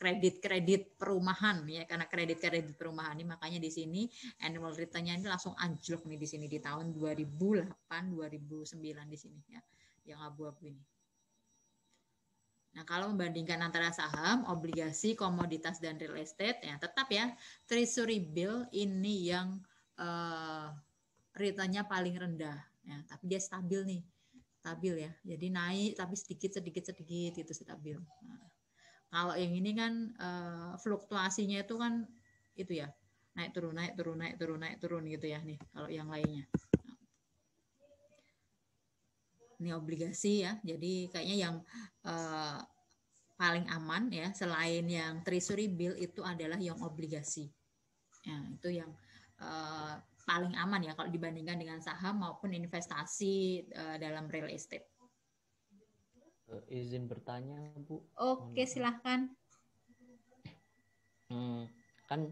kredit-kredit perumahan ya karena kredit-kredit perumahan ini makanya di sini annual return-nya ini langsung anjlok nih di sini di tahun 2008 2009 di sini ya yang abu-abu ini. Nah, kalau membandingkan antara saham, obligasi, komoditas dan real estate ya tetap ya treasury bill ini yang eh, return-nya paling rendah ya, tapi dia stabil nih stabil ya. Jadi naik tapi sedikit sedikit sedikit itu stabil. Nah, kalau yang ini kan uh, fluktuasinya itu kan itu ya naik turun naik turun naik turun naik turun gitu ya nih kalau yang lainnya. Nah, ini obligasi ya. Jadi kayaknya yang uh, paling aman ya selain yang treasury bill itu adalah yang obligasi. Ya, itu yang uh, paling aman ya kalau dibandingkan dengan saham maupun investasi uh, dalam real estate. Eh, izin bertanya, Bu. Oke, silahkan. Hmm, kan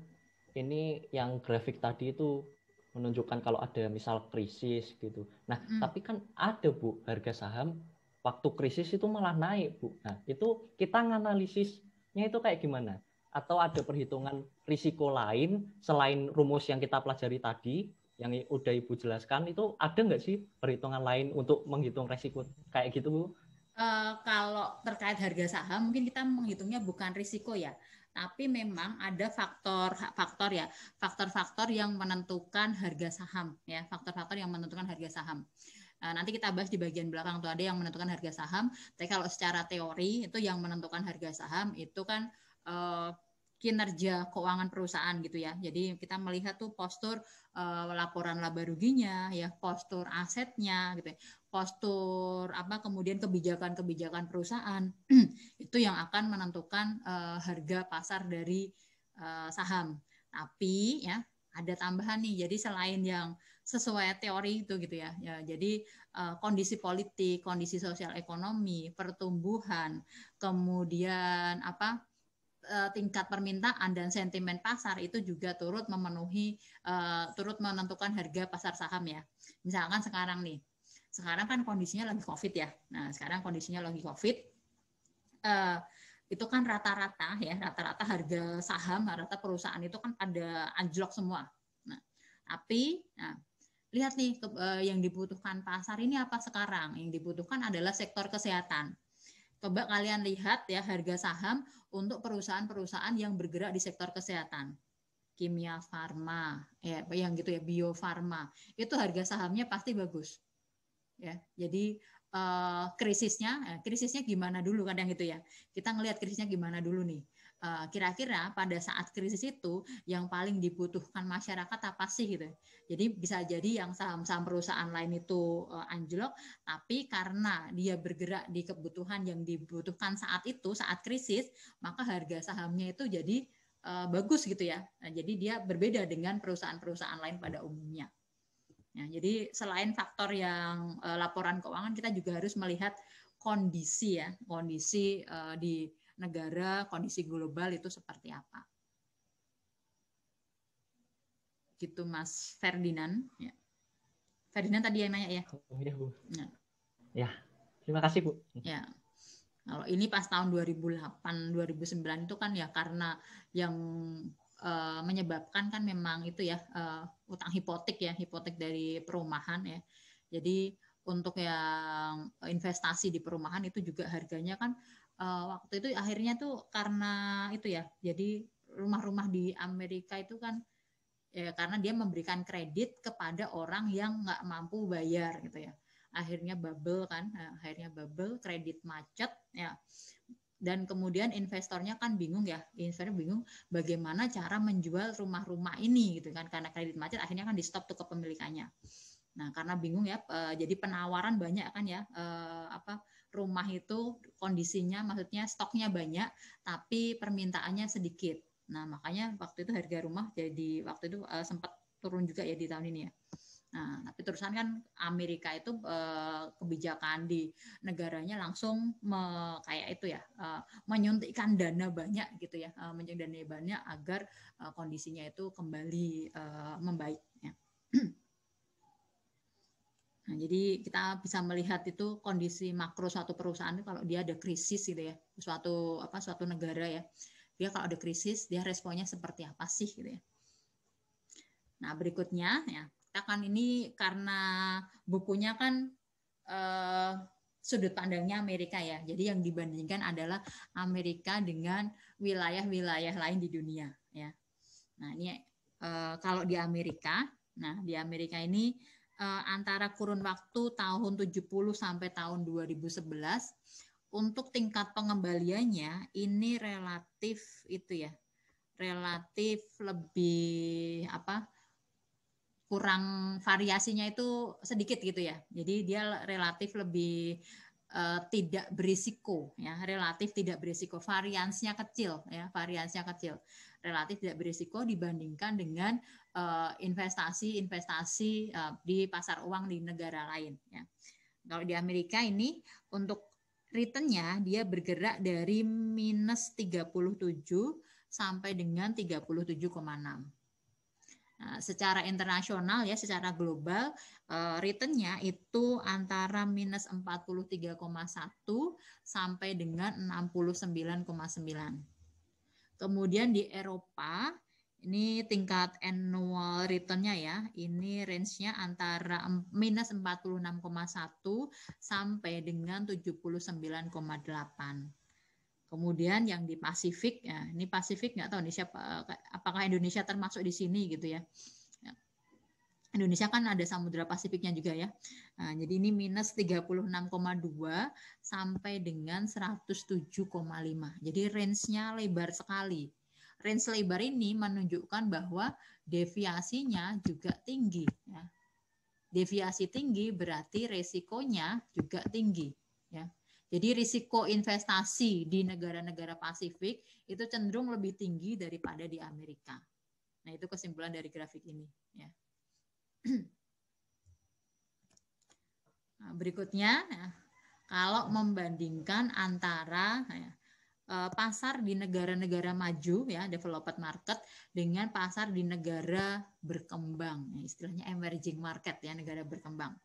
ini yang grafik tadi itu menunjukkan kalau ada misal krisis gitu. Nah, hmm. tapi kan ada Bu harga saham waktu krisis itu malah naik Bu. Nah, itu kita nganalisisnya itu kayak gimana? atau ada perhitungan risiko lain selain rumus yang kita pelajari tadi yang udah Ibu jelaskan itu ada nggak sih perhitungan lain untuk menghitung risiko kayak gitu Bu? Uh, kalau terkait harga saham mungkin kita menghitungnya bukan risiko ya tapi memang ada faktor faktor ya faktor-faktor yang menentukan harga saham ya faktor-faktor yang menentukan harga saham eh, nanti kita bahas di bagian belakang tuh ada yang menentukan harga saham tapi kalau secara teori itu yang menentukan harga saham itu kan uh, kinerja keuangan perusahaan gitu ya. Jadi kita melihat tuh postur eh, laporan laba ruginya, ya postur asetnya gitu, ya. postur apa kemudian kebijakan-kebijakan perusahaan <clears throat> itu yang akan menentukan eh, harga pasar dari eh, saham. Tapi ya ada tambahan nih. Jadi selain yang sesuai teori itu gitu ya. ya jadi uh, kondisi politik, kondisi sosial ekonomi, pertumbuhan, kemudian apa Eh, tingkat permintaan dan sentimen pasar itu juga turut memenuhi eh, turut menentukan harga pasar saham ya. Misalkan sekarang nih, sekarang kan kondisinya lagi COVID ya. Nah sekarang kondisinya lagi COVID, eh, itu kan rata-rata ya rata-rata harga saham rata rata perusahaan itu kan pada anjlok semua. Nah tapi nah, lihat nih yang dibutuhkan pasar ini apa sekarang? Yang dibutuhkan adalah sektor kesehatan coba kalian lihat ya harga saham untuk perusahaan-perusahaan yang bergerak di sektor kesehatan kimia farma ya yang gitu ya biofarma itu harga sahamnya pasti bagus ya jadi uh, krisisnya eh, krisisnya gimana dulu kadang gitu ya kita ngelihat krisisnya gimana dulu nih Eh, kira-kira pada saat krisis itu yang paling dibutuhkan masyarakat apa sih gitu. Jadi bisa jadi yang saham-saham perusahaan lain itu eh, anjlok, tapi karena dia bergerak di kebutuhan yang dibutuhkan saat itu, saat krisis, maka harga sahamnya itu jadi eh, bagus gitu ya. Nah, jadi dia berbeda dengan perusahaan-perusahaan lain pada umumnya. Nah, jadi selain faktor yang laporan keuangan, kita juga harus melihat kondisi ya, kondisi di negara, kondisi global itu seperti apa. Gitu Mas Ferdinand. Ya. Ferdinand tadi yang nanya ya. Oh, iya, Bu. Ya. Ya. Terima kasih, Bu. Ya. Kalau ini pas tahun 2008, 2009 itu kan ya karena yang eh, menyebabkan kan memang itu ya eh, utang hipotek ya, hipotek dari perumahan ya. Jadi untuk yang investasi di perumahan itu juga harganya kan uh, waktu itu akhirnya tuh karena itu ya jadi rumah-rumah di Amerika itu kan ya, karena dia memberikan kredit kepada orang yang nggak mampu bayar gitu ya akhirnya bubble kan nah, akhirnya bubble kredit macet ya dan kemudian investornya kan bingung ya investor bingung bagaimana cara menjual rumah-rumah ini gitu kan karena kredit macet akhirnya kan di stop tuh kepemilikannya nah karena bingung ya eh, jadi penawaran banyak kan ya eh, apa rumah itu kondisinya maksudnya stoknya banyak tapi permintaannya sedikit. Nah, makanya waktu itu harga rumah jadi waktu itu uh, sempat turun juga ya di tahun ini ya. Nah, tapi terusan kan Amerika itu uh, kebijakan di negaranya langsung me, kayak itu ya, uh, menyuntikkan dana banyak gitu ya, uh, menyuntik dana banyak agar uh, kondisinya itu kembali uh, membaik. Ya. <clears throat> Nah, jadi kita bisa melihat itu kondisi makro suatu perusahaan kalau dia ada krisis gitu ya, suatu apa suatu negara ya. Dia kalau ada krisis, dia responnya seperti apa sih gitu ya. Nah, berikutnya ya, kita kan ini karena bukunya kan eh, sudut pandangnya Amerika ya. Jadi yang dibandingkan adalah Amerika dengan wilayah-wilayah lain di dunia ya. Nah, ini eh, kalau di Amerika, nah di Amerika ini uh, antara kurun waktu tahun 70 sampai tahun 2011 untuk tingkat pengembaliannya ini relatif itu ya relatif lebih apa kurang variasinya itu sedikit gitu ya jadi dia relatif lebih uh, tidak berisiko ya relatif tidak berisiko variansnya kecil ya variansnya kecil relatif tidak berisiko dibandingkan dengan investasi-investasi eh, eh, di pasar uang di negara lain. Ya. Kalau di Amerika ini untuk returnnya dia bergerak dari minus 37 sampai dengan 37,6. Nah, secara internasional ya, secara global uh, returnnya itu antara minus 43,1 sampai dengan 69,9. Kemudian di Eropa, ini tingkat annual return-nya ya, ini range-nya antara minus 46,1 sampai dengan 79,8. Kemudian yang di Pasifik, ya, ini Pasifik nggak tahu nih siapa, eh, apakah Indonesia termasuk di sini gitu ya. Indonesia kan ada Samudra Pasifiknya juga ya. Nah, jadi ini minus 36,2 sampai dengan 107,5. Jadi range-nya lebar sekali. Range lebar ini menunjukkan bahwa deviasinya juga tinggi. Ya. Deviasi tinggi berarti resikonya juga tinggi. Ya. Jadi risiko investasi di negara-negara Pasifik itu cenderung lebih tinggi daripada di Amerika. Nah itu kesimpulan dari grafik ini. Ya. Nah, berikutnya, ya. kalau membandingkan antara ya, e, pasar di negara-negara maju ya developed market dengan pasar di negara berkembang ya, istilahnya emerging market ya negara berkembang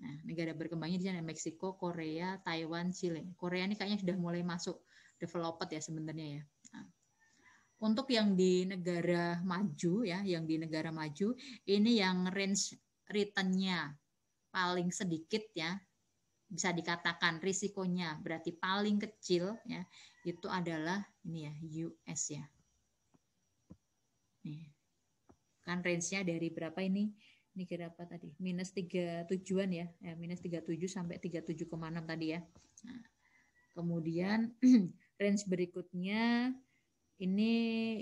nah negara berkembangnya di sana Meksiko Korea Taiwan Chile Korea ini kayaknya sudah mulai masuk developed ya sebenarnya ya untuk yang di negara maju ya, yang di negara maju ini yang range returnnya paling sedikit ya, bisa dikatakan risikonya berarti paling kecil ya itu adalah ini ya US ya. Nih. Kan range-nya dari berapa ini? Ini apa tadi? Minus 37-an ya. ya. Minus tujuh sampai tiga tujuh enam tadi ya. Nah, kemudian <clears throat> range berikutnya ini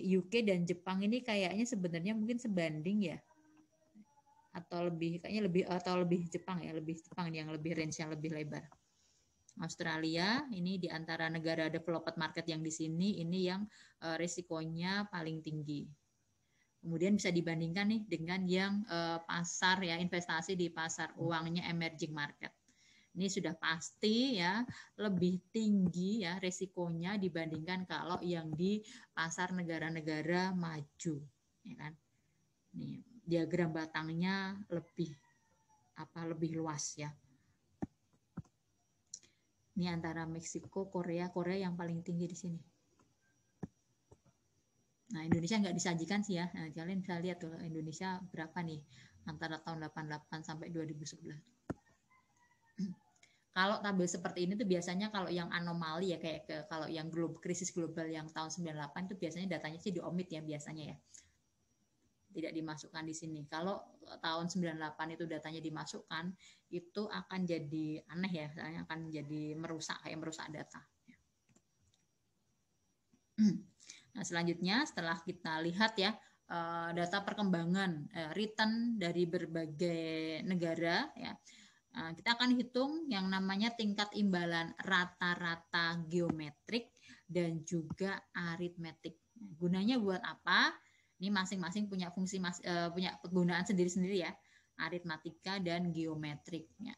UK dan Jepang ini kayaknya sebenarnya mungkin sebanding ya atau lebih kayaknya lebih atau lebih Jepang ya lebih Jepang yang lebih range yang lebih lebar Australia ini di antara negara developed market yang di sini ini yang uh, risikonya paling tinggi kemudian bisa dibandingkan nih dengan yang uh, pasar ya investasi di pasar uangnya emerging market ini sudah pasti ya lebih tinggi ya risikonya dibandingkan kalau yang di pasar negara-negara maju, ya kan? Nih, diagram batangnya lebih apa lebih luas ya. Ini antara Meksiko, Korea, Korea yang paling tinggi di sini. Nah, Indonesia nggak disajikan sih ya. Nah, kalian bisa lihat tuh Indonesia berapa nih antara tahun 88 sampai 2011. Kalau tabel seperti ini tuh biasanya kalau yang anomali ya kayak ke, kalau yang glob, krisis global yang tahun 98 itu biasanya datanya sih diomit ya biasanya ya. Tidak dimasukkan di sini. Kalau e, tahun 98 itu datanya dimasukkan, itu akan jadi aneh ya, misalnya akan jadi merusak kayak merusak data. <clears throat> Nah, selanjutnya setelah kita lihat ya e, data perkembangan e, return dari berbagai negara ya Nah, kita akan hitung yang namanya tingkat imbalan rata-rata geometrik dan juga aritmetik. Nah, gunanya buat apa? Ini masing-masing punya fungsi mas, uh, punya penggunaan sendiri-sendiri ya, aritmatika dan geometriknya.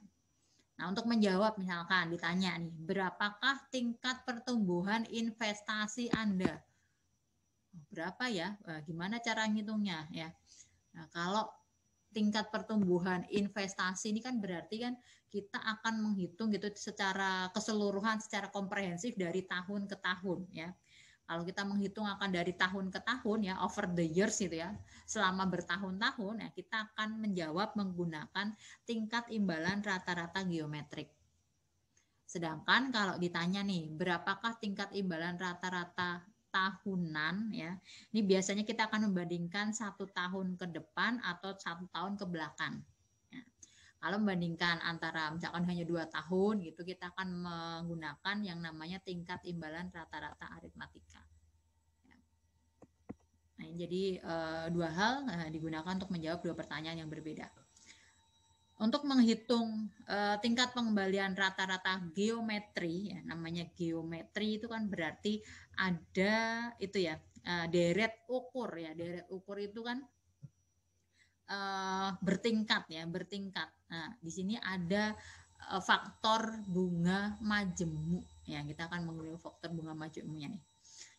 Nah, untuk menjawab misalkan ditanya nih, berapakah tingkat pertumbuhan investasi Anda? Berapa ya? E, gimana cara ngitungnya ya? Nah, kalau tingkat pertumbuhan investasi ini kan berarti kan kita akan menghitung gitu secara keseluruhan secara komprehensif dari tahun ke tahun ya. Kalau kita menghitung akan dari tahun ke tahun ya over the years gitu ya. Selama bertahun-tahun ya kita akan menjawab menggunakan tingkat imbalan rata-rata geometrik. Sedangkan kalau ditanya nih berapakah tingkat imbalan rata-rata tahunan ya. Ini biasanya kita akan membandingkan satu tahun ke depan atau satu tahun ke belakang. Ya. Kalau membandingkan antara misalkan hanya dua tahun gitu, kita akan menggunakan yang namanya tingkat imbalan rata-rata aritmatika. Ya. Nah, jadi eh, dua hal eh, digunakan untuk menjawab dua pertanyaan yang berbeda untuk menghitung uh, tingkat pengembalian rata-rata geometri ya namanya geometri itu kan berarti ada itu ya uh, deret ukur ya deret ukur itu kan uh, bertingkat ya bertingkat nah di sini ada uh, faktor bunga majemuk ya kita akan menggunakan faktor bunga majemuknya nih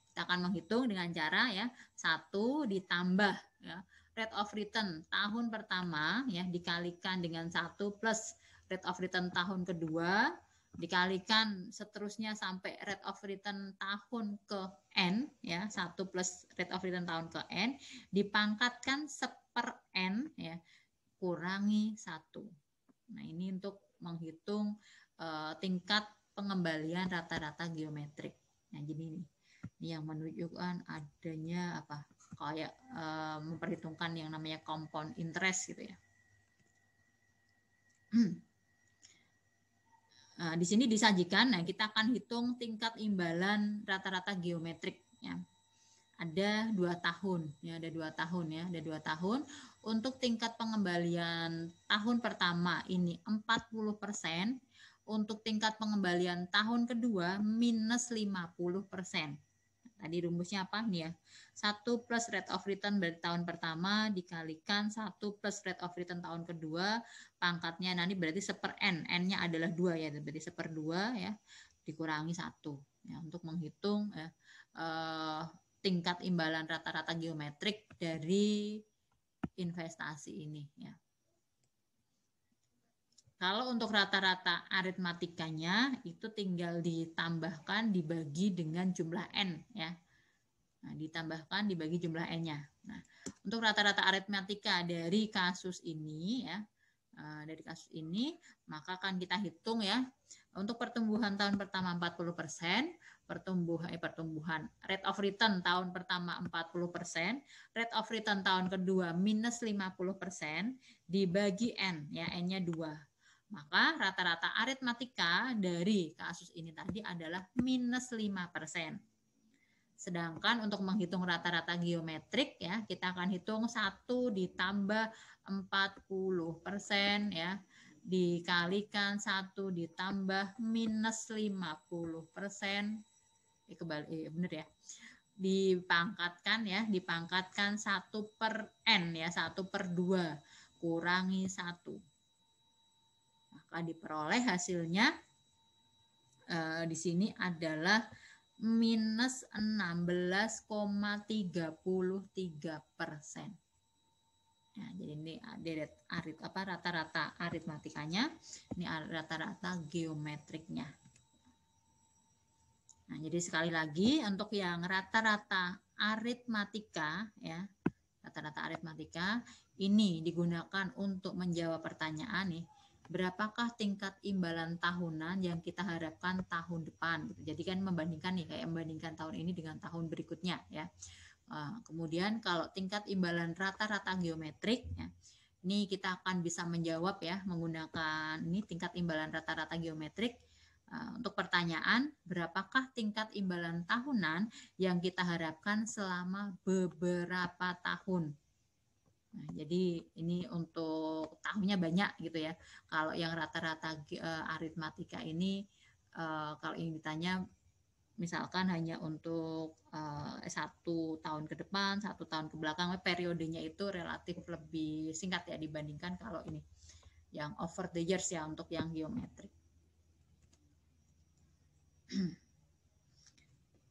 kita akan menghitung dengan cara ya satu ditambah ya rate of return tahun pertama ya dikalikan dengan satu plus rate of return tahun kedua dikalikan seterusnya sampai rate of return tahun ke n ya satu plus rate of return tahun ke n dipangkatkan seper n ya kurangi satu. Nah ini untuk menghitung uh, tingkat pengembalian rata-rata geometrik. Nah jadi ini, ini yang menunjukkan adanya apa kayak eh, memperhitungkan yang namanya compound interest gitu ya. Nah, <clears throat> di sini disajikan, nah kita akan hitung tingkat imbalan rata-rata geometrik ya. Ada dua tahun, ya ada dua tahun ya, ada dua tahun. Untuk tingkat pengembalian tahun pertama ini 40 persen, untuk tingkat pengembalian tahun kedua minus 50 persen. Tadi rumusnya apa nih ya? 1 plus rate of return dari tahun pertama dikalikan 1 plus rate of return tahun kedua pangkatnya nanti berarti seper n. N-nya adalah 2 ya, berarti seper 2 ya dikurangi 1 ya untuk menghitung ya, eh, tingkat imbalan rata-rata geometrik dari investasi ini ya. Kalau untuk rata-rata aritmatikanya itu tinggal ditambahkan dibagi dengan jumlah n ya. Nah, ditambahkan dibagi jumlah n-nya. Nah, untuk rata-rata aritmatika dari kasus ini ya, eh, dari kasus ini maka akan kita hitung ya. Untuk pertumbuhan tahun pertama 40%, pertumbuhan eh, pertumbuhan rate of return tahun pertama 40%, rate of return tahun kedua minus 50% dibagi n ya, n-nya 2 maka rata-rata aritmatika dari kasus ini tadi adalah minus 5 persen. Sedangkan untuk menghitung rata-rata geometrik ya, kita akan hitung 1 ditambah 40 persen ya, dikalikan 1 ditambah minus 50 persen, eh, kebal, eh, bener ya, dipangkatkan ya, dipangkatkan satu per N ya, satu per dua kurangi satu maka diperoleh hasilnya e, di sini adalah minus 16,33 persen. Nah, jadi ini deret arit apa rata-rata aritmatikanya, ini rata-rata geometriknya. Nah, jadi sekali lagi untuk yang rata-rata aritmatika ya, rata-rata aritmatika ini digunakan untuk menjawab pertanyaan nih berapakah tingkat imbalan tahunan yang kita harapkan tahun depan. Gitu. Jadi kan membandingkan nih kayak membandingkan tahun ini dengan tahun berikutnya ya. Eh, kemudian kalau tingkat imbalan rata-rata geometrik, ya, ini kita akan bisa menjawab ya menggunakan ini tingkat imbalan rata-rata geometrik. Eh, untuk pertanyaan, berapakah tingkat imbalan tahunan yang kita harapkan selama beberapa tahun Nah, jadi ini untuk tahunya banyak gitu ya. Kalau yang rata-rata eh, aritmatika ini eh, kalau ingin ditanya misalkan hanya untuk eh, satu tahun ke depan, satu tahun ke belakang, periodenya itu relatif lebih singkat ya dibandingkan kalau ini yang over the years ya untuk yang geometrik. <clears throat>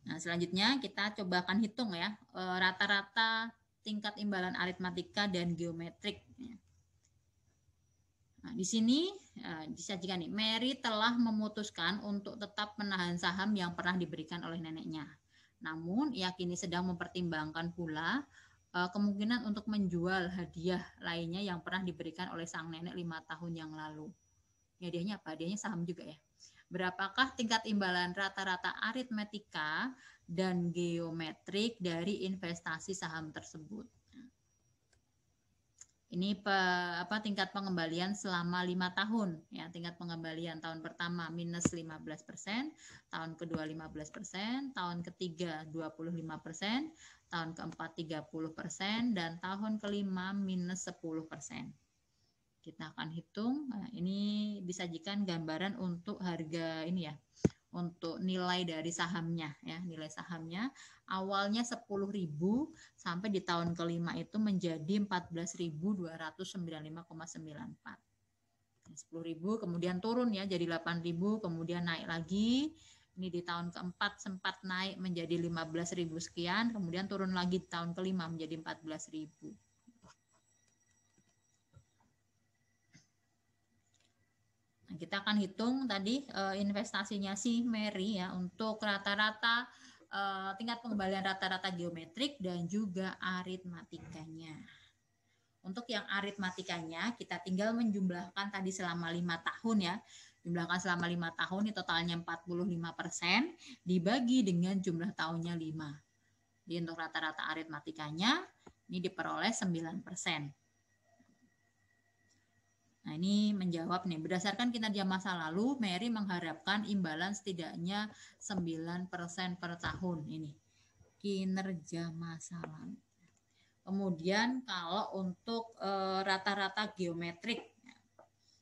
Nah, selanjutnya kita coba akan hitung ya rata-rata tingkat imbalan aritmatika dan geometrik. Nah, di sini uh, disajikan nih, Mary telah memutuskan untuk tetap menahan saham yang pernah diberikan oleh neneknya. Namun, ia kini sedang mempertimbangkan pula eh, kemungkinan untuk menjual hadiah lainnya yang pernah diberikan oleh sang nenek lima tahun yang lalu. Ya, hadiahnya apa? Hadiahnya saham juga ya. Berapakah tingkat imbalan rata-rata aritmetika dan geometrik dari investasi saham tersebut? Ini pe, apa tingkat pengembalian selama lima tahun ya tingkat pengembalian tahun pertama minus 15 persen, tahun kedua 15 persen, tahun ketiga 25 persen, tahun keempat 30 persen, dan tahun kelima minus 10 persen. Kita akan hitung. Nah, ini disajikan gambaran untuk harga ini ya. Untuk nilai dari sahamnya ya, nilai sahamnya awalnya 10.000 sampai di tahun kelima itu menjadi 14.295,94. Nah, ribu kemudian turun ya jadi delapan ribu kemudian naik lagi ini di tahun keempat sempat naik menjadi lima belas ribu sekian, kemudian turun lagi di tahun kelima menjadi empat belas ribu kita akan hitung tadi eh, investasinya si Mary ya untuk rata-rata eh, tingkat pengembalian rata-rata geometrik dan juga aritmatikanya. Untuk yang aritmatikanya kita tinggal menjumlahkan tadi selama lima tahun ya. Jumlahkan selama lima tahun ini totalnya 45% persen dibagi dengan jumlah tahunnya 5. Jadi untuk rata-rata aritmatikanya ini diperoleh 9%. persen. Nah, ini menjawab nih, berdasarkan kinerja masa lalu, Mary mengharapkan imbalan setidaknya 9% per tahun ini. Kinerja masa lalu. Kemudian kalau untuk eh, rata-rata e, geometrik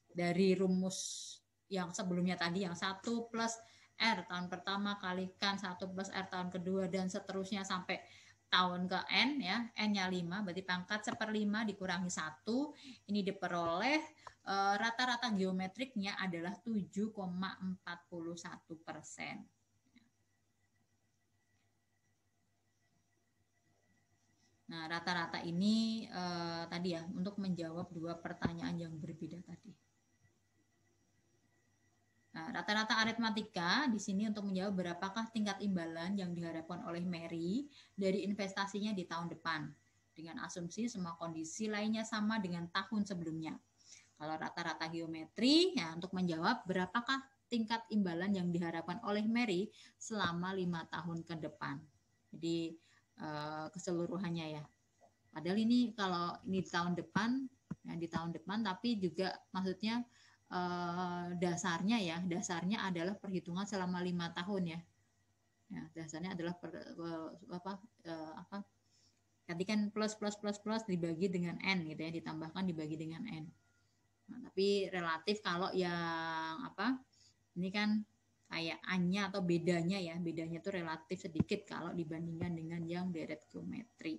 dari rumus yang sebelumnya tadi yang 1 plus R tahun pertama kalikan 1 plus R tahun kedua dan seterusnya sampai tahun ke n ya n-nya 5 berarti pangkat seperlima dikurangi satu ini diperoleh eh, rata-rata geometriknya adalah 7,41 persen. Nah rata-rata ini eh, tadi ya untuk menjawab dua pertanyaan yang berbeda tadi. Nah, rata-rata aritmatika di sini untuk menjawab berapakah tingkat imbalan yang diharapkan oleh Mary dari investasinya di tahun depan dengan asumsi semua kondisi lainnya sama dengan tahun sebelumnya. Kalau rata-rata geometri, ya untuk menjawab berapakah tingkat imbalan yang diharapkan oleh Mary selama lima tahun ke depan. Jadi eh, keseluruhannya ya. Padahal ini kalau ini di tahun depan, ya di tahun depan tapi juga maksudnya Eh, dasarnya ya dasarnya adalah perhitungan selama lima tahun ya. ya dasarnya adalah per, eh, apa eh, apa tadi kan plus plus plus plus dibagi dengan n gitu ya ditambahkan dibagi dengan n nah, tapi relatif kalau yang apa ini kan kayak a-nya atau bedanya ya bedanya itu relatif sedikit kalau dibandingkan dengan yang deret geometri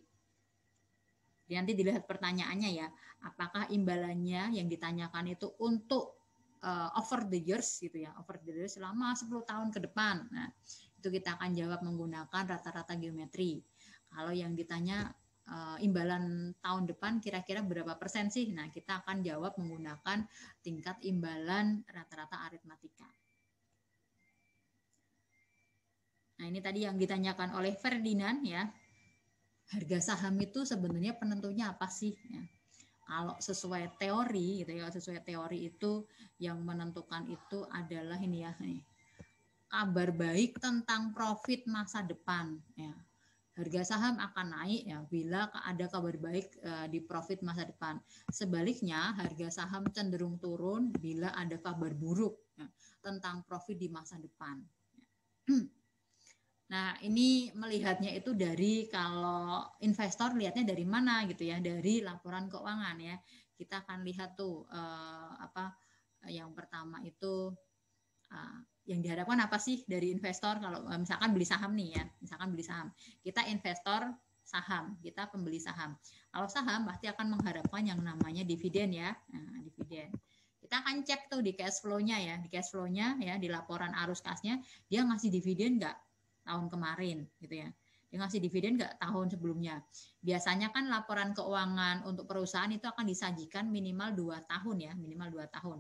nanti dilihat pertanyaannya ya apakah imbalannya yang ditanyakan itu untuk uh, over the years gitu ya, over the years selama 10 tahun ke depan. Nah, itu kita akan jawab menggunakan rata-rata geometri. Kalau yang ditanya uh, imbalan tahun depan kira-kira berapa persen sih? Nah, kita akan jawab menggunakan tingkat imbalan rata-rata aritmatika. Nah, ini tadi yang ditanyakan oleh Ferdinand ya. Harga saham itu sebenarnya penentunya apa sih ya? kalau sesuai teori gitu ya sesuai teori itu yang menentukan itu adalah ini ya ini, kabar baik tentang profit masa depan ya harga saham akan naik ya bila ada kabar baik uh, di profit masa depan sebaliknya harga saham cenderung turun bila ada kabar buruk ya, tentang profit di masa depan ya. <clears throat> Nah, ini melihatnya itu dari kalau investor lihatnya dari mana gitu ya, dari laporan keuangan ya. Kita akan lihat tuh eh, apa eh, yang pertama itu eh, yang diharapkan apa sih dari investor kalau eh, misalkan beli saham nih ya, misalkan beli saham. Kita investor saham, kita pembeli saham. Kalau saham pasti akan mengharapkan yang namanya dividen ya, nah, dividen kita akan cek tuh di cash flow-nya ya, di cash flow-nya ya, di laporan arus kasnya, dia ngasih dividen nggak? tahun kemarin gitu ya dia ngasih dividen nggak tahun sebelumnya biasanya kan laporan keuangan untuk perusahaan itu akan disajikan minimal dua tahun ya minimal dua tahun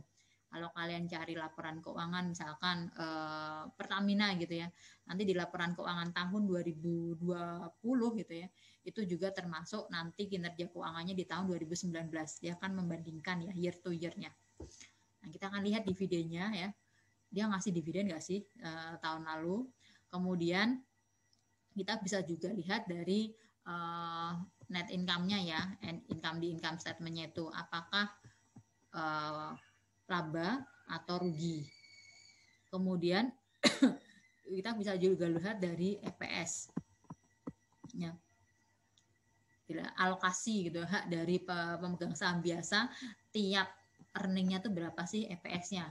kalau kalian cari laporan keuangan misalkan eh, Pertamina gitu ya nanti di laporan keuangan tahun 2020 gitu ya itu juga termasuk nanti kinerja keuangannya di tahun 2019 dia akan membandingkan ya year to year-nya nah kita akan lihat dividennya ya dia ngasih dividen nggak sih eh, tahun lalu Kemudian kita bisa juga lihat dari uh, net income-nya ya, income di income statement-nya itu apakah uh, laba atau rugi. Kemudian <coughs> kita bisa juga lihat dari EPS. Ya. Alokasi gitu hak dari pemegang saham biasa tiap earning-nya itu berapa sih EPS-nya?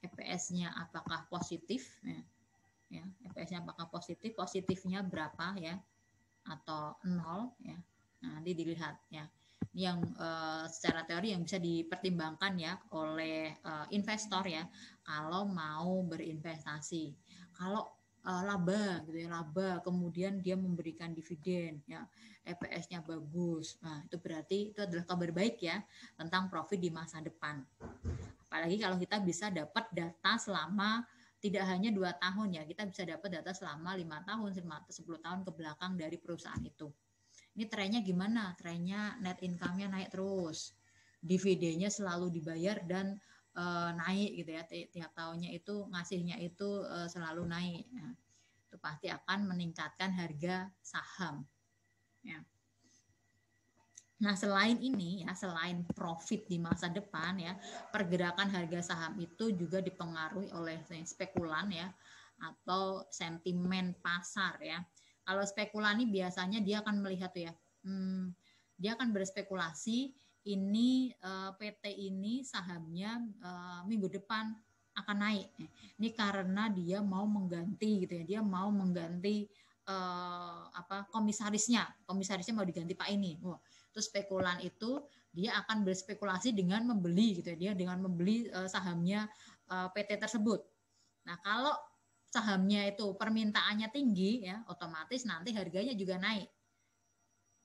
EPS-nya apakah positif? Ya ya FPS-nya apakah positif positifnya berapa ya atau nol ya nah, nanti dilihat ya ini yang uh, secara teori yang bisa dipertimbangkan ya oleh uh, investor ya kalau mau berinvestasi kalau uh, laba gitu ya laba kemudian dia memberikan dividen ya EPS-nya bagus nah itu berarti itu adalah kabar baik ya tentang profit di masa depan apalagi kalau kita bisa dapat data selama tidak hanya dua tahun ya, kita bisa dapat data selama lima tahun, 10 tahun ke belakang dari perusahaan itu. Ini trennya gimana? Trennya net income-nya naik terus. Dividennya selalu dibayar dan e, naik gitu ya. Tiap tahunnya itu ngasihnya itu e, selalu naik. Nah, itu pasti akan meningkatkan harga saham. Ya. Nah, selain ini ya, selain profit di masa depan ya, pergerakan harga saham itu juga dipengaruhi oleh spekulan ya atau sentimen pasar ya. Kalau spekulan ini biasanya dia akan melihat ya, hmm, dia akan berspekulasi ini eh, PT ini sahamnya eh, minggu depan akan naik. Ini karena dia mau mengganti gitu ya, dia mau mengganti eh, apa komisarisnya, komisarisnya mau diganti Pak ini. Wah, wow Terus spekulan itu dia akan berspekulasi dengan membeli gitu ya, dia dengan membeli eh, sahamnya eh, PT tersebut. Nah, kalau sahamnya itu permintaannya tinggi ya, otomatis nanti harganya juga naik.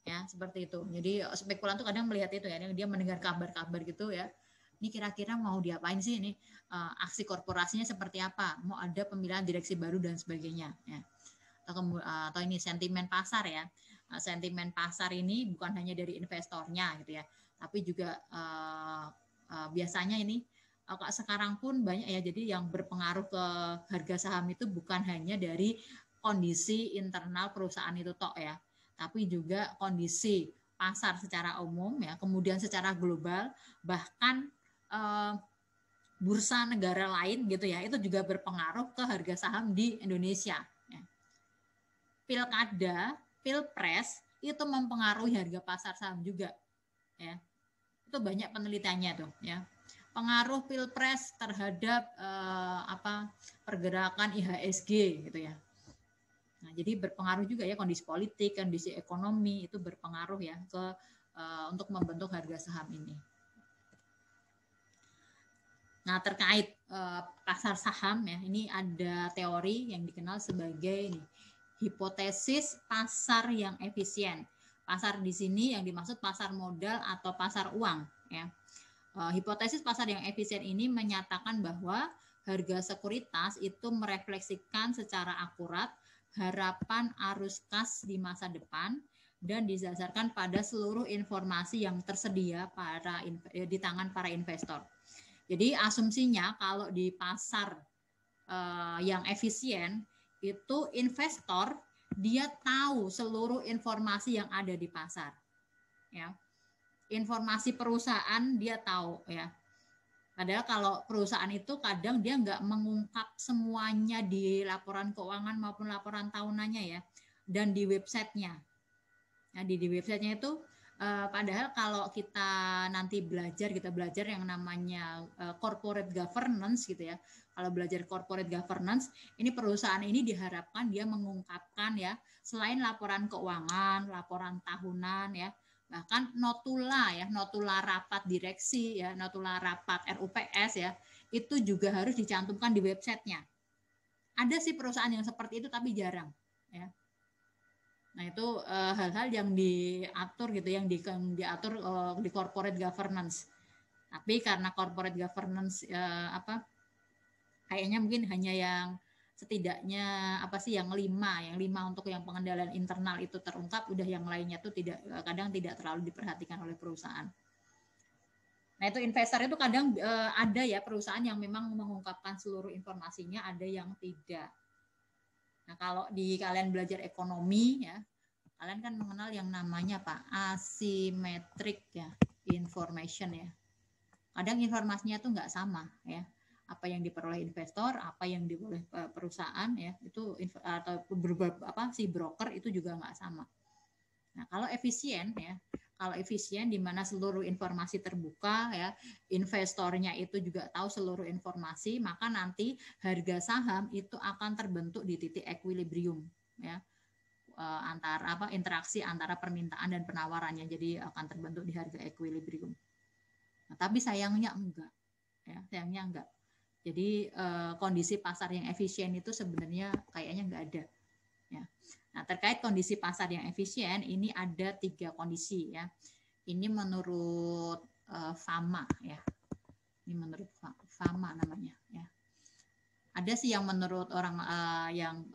Ya, seperti itu. Jadi eh, spekulan tuh kadang melihat itu ya, dia mendengar kabar-kabar gitu ya ini kira-kira mau diapain sih ini aksi korporasinya seperti apa mau ada pemilihan direksi baru dan sebagainya ya atau, atau ini sentimen pasar ya Eh, sentimen pasar ini bukan hanya dari investornya gitu ya, tapi juga uh, uh, biasanya ini uh, sekarang pun banyak ya jadi yang berpengaruh ke harga saham itu bukan hanya dari kondisi internal perusahaan itu tok ya, tapi juga kondisi pasar secara umum ya, kemudian secara global bahkan uh, bursa negara lain gitu ya itu juga berpengaruh ke harga saham di Indonesia. Ya. Pilkada pilpres itu mempengaruhi harga pasar saham juga ya itu banyak penelitiannya tuh ya pengaruh pilpres terhadap eh, apa pergerakan IHSG gitu ya nah, jadi berpengaruh juga ya kondisi politik kondisi ekonomi itu berpengaruh ya ke eh, untuk membentuk harga saham ini Nah, terkait eh, pasar saham ya, ini ada teori yang dikenal sebagai nih, hipotesis pasar yang efisien. Pasar di sini yang dimaksud pasar modal atau pasar uang. Ya. E, hipotesis pasar yang efisien ini menyatakan bahwa harga sekuritas itu merefleksikan secara akurat harapan arus kas di masa depan dan didasarkan pada seluruh informasi yang tersedia para e, di tangan para investor. Jadi asumsinya kalau di pasar e, yang efisien itu investor dia tahu seluruh informasi yang ada di pasar. Ya. Informasi perusahaan dia tahu ya. Padahal kalau perusahaan itu kadang dia nggak mengungkap semuanya di laporan keuangan maupun laporan tahunannya ya dan di websitenya. Nah, di di websitenya itu eh, padahal kalau kita nanti belajar kita belajar yang namanya eh, corporate governance gitu ya kalau belajar corporate governance, ini perusahaan ini diharapkan dia mengungkapkan ya, selain laporan keuangan, laporan tahunan ya, bahkan notula ya, notula rapat direksi ya, notula rapat RUPS ya, itu juga harus dicantumkan di websitenya. Ada sih perusahaan yang seperti itu tapi jarang ya. Nah itu eh, hal-hal e, yang diatur gitu, yang, di, yang diatur e, di corporate governance. Tapi karena corporate governance e, apa kayaknya mungkin hanya yang setidaknya apa sih yang lima, yang lima untuk yang pengendalian internal itu terungkap, udah yang lainnya tuh tidak eh, kadang tidak terlalu diperhatikan oleh perusahaan. Nah itu investor itu kadang eh, ada ya perusahaan yang memang mengungkapkan seluruh informasinya, ada yang tidak. Nah kalau di kalian belajar ekonomi ya, kalian kan mengenal yang namanya apa asimetrik ya information ya. Kadang informasinya tuh nggak sama ya apa yang diperoleh investor, apa yang diperoleh eh, perusahaan ya itu atau berbagai apa si broker itu juga nggak sama. Nah kalau efisien ya kalau efisien di mana seluruh informasi terbuka ya investornya itu juga tahu seluruh informasi maka nanti harga saham itu akan terbentuk di titik equilibrium ya eh, antara apa interaksi antara permintaan dan penawarannya jadi akan terbentuk di harga equilibrium. Nah, tapi sayangnya enggak, ya sayangnya enggak. Jadi eh, kondisi pasar yang efisien itu sebenarnya kayaknya nggak ada. Ya. Nah terkait kondisi pasar yang efisien ini ada tiga kondisi ya. Ini menurut eh, FAMA ya. Ini menurut FAMA namanya ya. Ada sih yang menurut orang eh, yang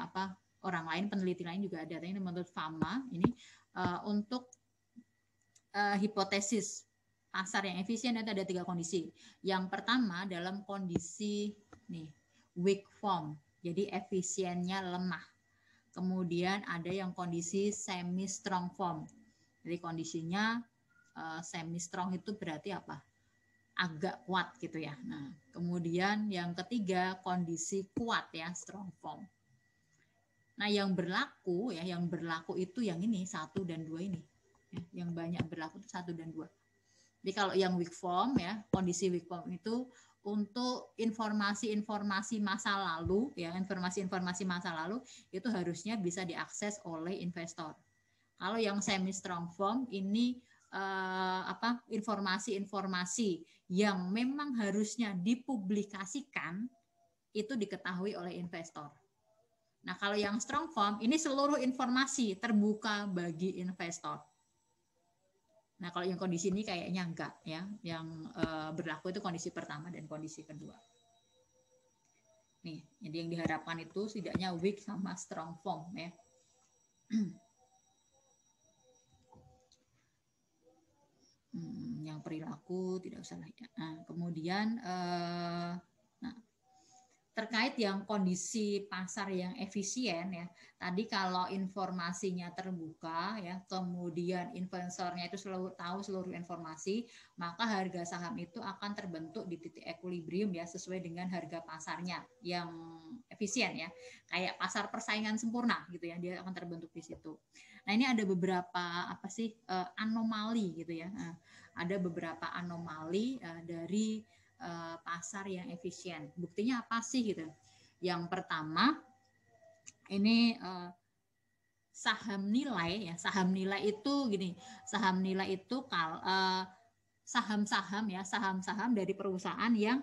apa orang lain peneliti lain juga ada. Ini menurut FAMA ini untuk hipotesis pasar yang efisien itu ada tiga kondisi. Yang pertama dalam kondisi nih weak form, jadi efisiennya lemah. Kemudian ada yang kondisi semi strong form. Jadi kondisinya eh, semi strong itu berarti apa? Agak kuat gitu ya. Nah, kemudian yang ketiga kondisi kuat ya strong form. Nah, yang berlaku ya, yang berlaku itu yang ini satu dan dua ini. Ya, yang banyak berlaku itu satu dan dua jadi kalau yang weak form ya, kondisi weak form itu untuk informasi-informasi masa lalu ya, informasi-informasi masa lalu itu harusnya bisa diakses oleh investor. Kalau yang semi strong form ini eh, apa informasi-informasi yang memang harusnya dipublikasikan itu diketahui oleh investor. Nah, kalau yang strong form ini seluruh informasi terbuka bagi investor. Nah, kalau yang kondisi ini kayaknya enggak ya. Yang uh, berlaku itu kondisi pertama dan kondisi kedua. Nih, jadi yang diharapkan itu setidaknya weak sama strong form ya. <clears throat> hmm, yang perilaku tidak usah lah ya. Nah, kemudian eh, terkait yang kondisi pasar yang efisien ya. Tadi kalau informasinya terbuka ya, kemudian influencernya itu selalu tahu seluruh informasi, maka harga saham itu akan terbentuk di titik equilibrium ya sesuai dengan harga pasarnya yang efisien ya. Kayak pasar persaingan sempurna gitu ya, dia akan terbentuk di situ. Nah, ini ada beberapa apa sih eh, anomali gitu ya. Nah, ada beberapa anomali eh, dari Eh, pasar yang efisien. Buktinya apa sih gitu? Yang pertama ini eh, saham nilai ya. Saham nilai itu gini, saham nilai itu kal eh, saham-saham ya, saham-saham dari perusahaan yang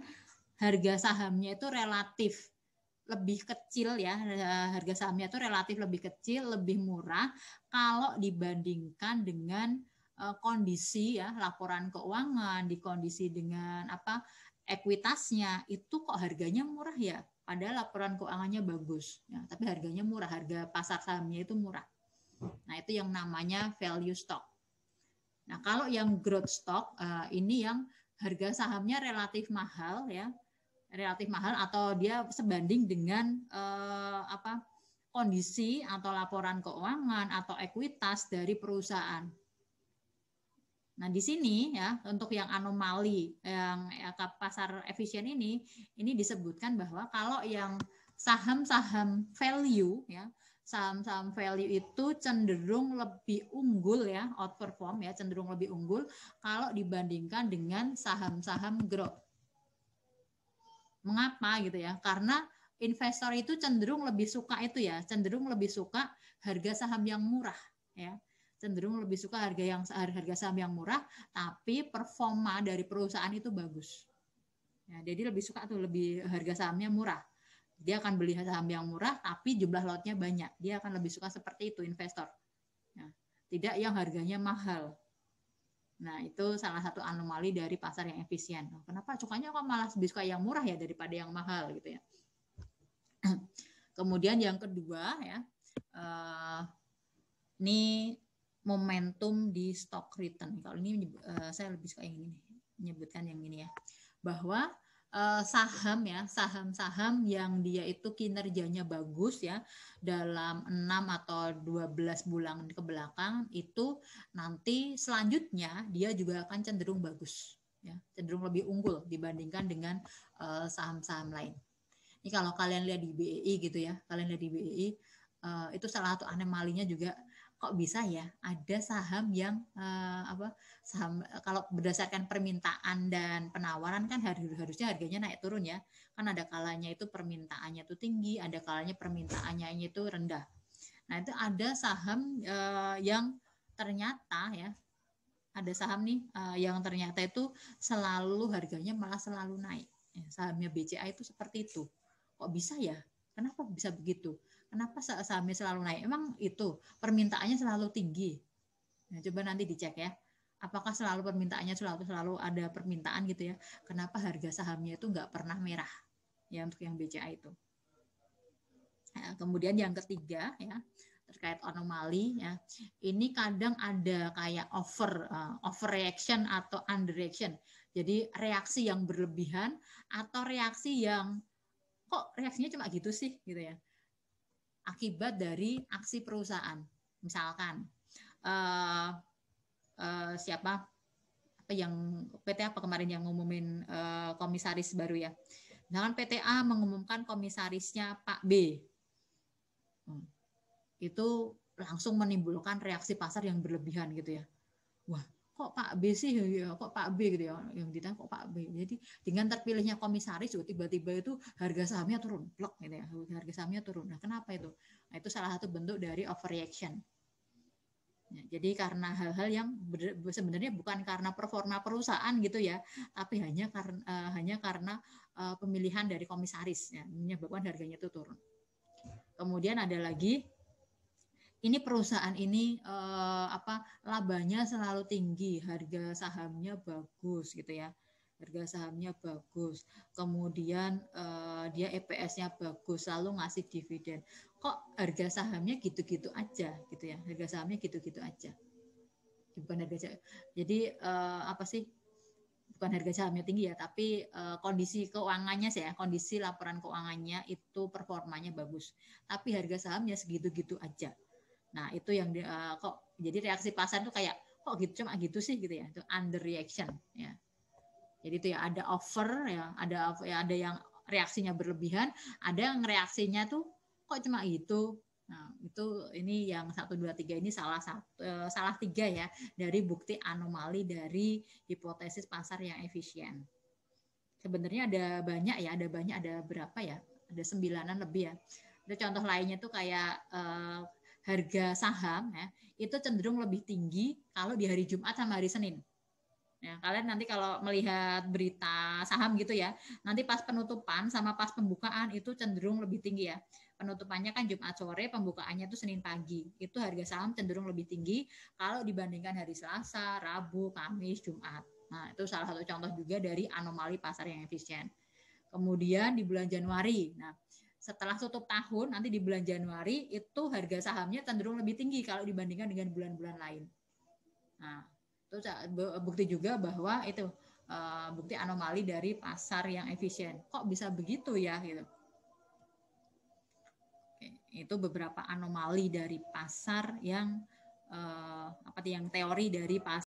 harga sahamnya itu relatif lebih kecil ya harga sahamnya itu relatif lebih kecil lebih murah kalau dibandingkan dengan Eh, kondisi ya laporan keuangan di kondisi dengan apa ekuitasnya itu kok harganya murah ya padahal laporan keuangannya bagus ya, tapi harganya murah harga pasar sahamnya itu murah nah itu yang namanya value stock nah kalau yang growth stock eh, ini yang harga sahamnya relatif mahal ya relatif mahal atau dia sebanding dengan eh, apa kondisi atau laporan keuangan atau ekuitas dari perusahaan Nah, di sini ya untuk yang anomali yang ya, pasar efisien ini ini disebutkan bahwa kalau yang saham-saham value ya, saham-saham value itu cenderung lebih unggul ya, outperform ya, cenderung lebih unggul kalau dibandingkan dengan saham-saham growth. Mengapa gitu ya? Karena investor itu cenderung lebih suka itu ya, cenderung lebih suka harga saham yang murah ya cenderung lebih suka harga yang harga saham yang murah tapi performa dari perusahaan itu bagus. Ya, jadi lebih suka tuh lebih harga sahamnya murah. Dia akan beli saham yang murah tapi jumlah lotnya banyak. Dia akan lebih suka seperti itu investor. Nah, tidak yang harganya mahal. Nah, itu salah satu anomali dari pasar yang efisien. Oh, kenapa cukanya kok malah lebih suka yang murah ya daripada yang mahal gitu ya. <clears throat> Kemudian yang kedua ya, eh, ini momentum di stock return. Kalau ini eh, saya lebih suka yang ini menyebutkan yang ini ya. Bahwa eh, saham ya, saham-saham yang dia itu kinerjanya bagus ya dalam 6 atau 12 bulan ke belakang itu nanti selanjutnya dia juga akan cenderung bagus ya, cenderung lebih unggul dibandingkan dengan eh, saham-saham lain. Ini kalau kalian lihat di BEI gitu ya, kalian lihat di BEI itu salah satu anomalinya juga kok bisa ya ada saham yang uh, apa saham kalau berdasarkan permintaan dan penawaran kan harusnya harganya naik turun ya kan ada kalanya itu permintaannya itu tinggi ada kalanya permintaannya itu rendah nah itu ada saham uh, yang ternyata ya ada saham nih uh, yang ternyata itu selalu harganya malah selalu naik sahamnya BCA itu seperti itu kok bisa ya kenapa bisa begitu Kenapa sahamnya selalu naik? Emang itu permintaannya selalu tinggi. Nah, coba nanti dicek ya. Apakah selalu permintaannya selalu selalu ada permintaan gitu ya? Kenapa harga sahamnya itu nggak pernah merah? Ya untuk yang BCA itu. Nah, kemudian yang ketiga ya terkait anomali ya ini kadang ada kayak over uh, overreaction atau underreaction jadi reaksi yang berlebihan atau reaksi yang kok reaksinya cuma gitu sih gitu ya akibat dari aksi perusahaan. Misalkan uh, uh, siapa apa yang PT apa kemarin yang ngumumin uh, komisaris baru ya. PT A mengumumkan komisarisnya Pak B. Hmm. Itu langsung menimbulkan reaksi pasar yang berlebihan gitu ya. Wah, kok Pak B sih iya, iya, kok Pak B gitu ya yang ditanya kok Pak B jadi dengan terpilihnya komisaris juga tiba-tiba itu harga sahamnya turun blok gitu ya harga sahamnya turun nah kenapa itu nah, itu salah satu bentuk dari overreaction ya, jadi karena hal-hal yang sebenarnya bukan karena performa perusahaan gitu ya tapi hanya karena uh, hanya karena uh, pemilihan dari komisaris ya, menyebabkan harganya itu turun kemudian ada lagi ini perusahaan ini eh, apa labanya selalu tinggi, harga sahamnya bagus gitu ya. Harga sahamnya bagus. Kemudian eh, dia EPS-nya bagus, selalu ngasih dividen. Kok harga sahamnya gitu-gitu aja gitu ya. Harga sahamnya gitu-gitu aja. Bukan harga saham. Jadi eh, apa sih? bukan harga sahamnya tinggi ya, tapi uh, kondisi keuangannya sih ya, kondisi laporan keuangannya itu performanya bagus. Tapi harga sahamnya segitu-gitu aja. Nah, itu yang di, uh, eh, kok jadi reaksi pasar tuh kayak kok gitu cuma gitu sih gitu ya. Itu under reaction ya. Jadi itu ya ada over ya, ada ya ada yang reaksinya berlebihan, ada yang reaksinya tuh kok cuma itu. Nah, itu ini yang 1 2 3 ini salah satu eh, salah tiga ya dari bukti anomali dari hipotesis pasar yang efisien. Sebenarnya ada banyak ya, ada banyak ada berapa ya? Ada sembilanan lebih ya. Ada contoh lainnya tuh kayak eh, harga saham ya, itu cenderung lebih tinggi kalau di hari Jumat sama hari Senin. Ya, kalian nanti kalau melihat berita saham gitu ya, nanti pas penutupan sama pas pembukaan itu cenderung lebih tinggi ya. Penutupannya kan Jumat sore, pembukaannya itu Senin pagi. Itu harga saham cenderung lebih tinggi kalau dibandingkan hari Selasa, Rabu, Kamis, Jumat. Nah, itu salah satu contoh juga dari anomali pasar yang efisien. Kemudian di bulan Januari, nah setelah tutup tahun nanti di bulan Januari itu harga sahamnya cenderung lebih tinggi kalau dibandingkan dengan bulan-bulan lain. Nah, itu bukti juga bahwa itu eh, bukti anomali dari pasar yang efisien. Kok bisa begitu ya gitu. itu beberapa anomali dari pasar yang eh, apa yang teori dari pasar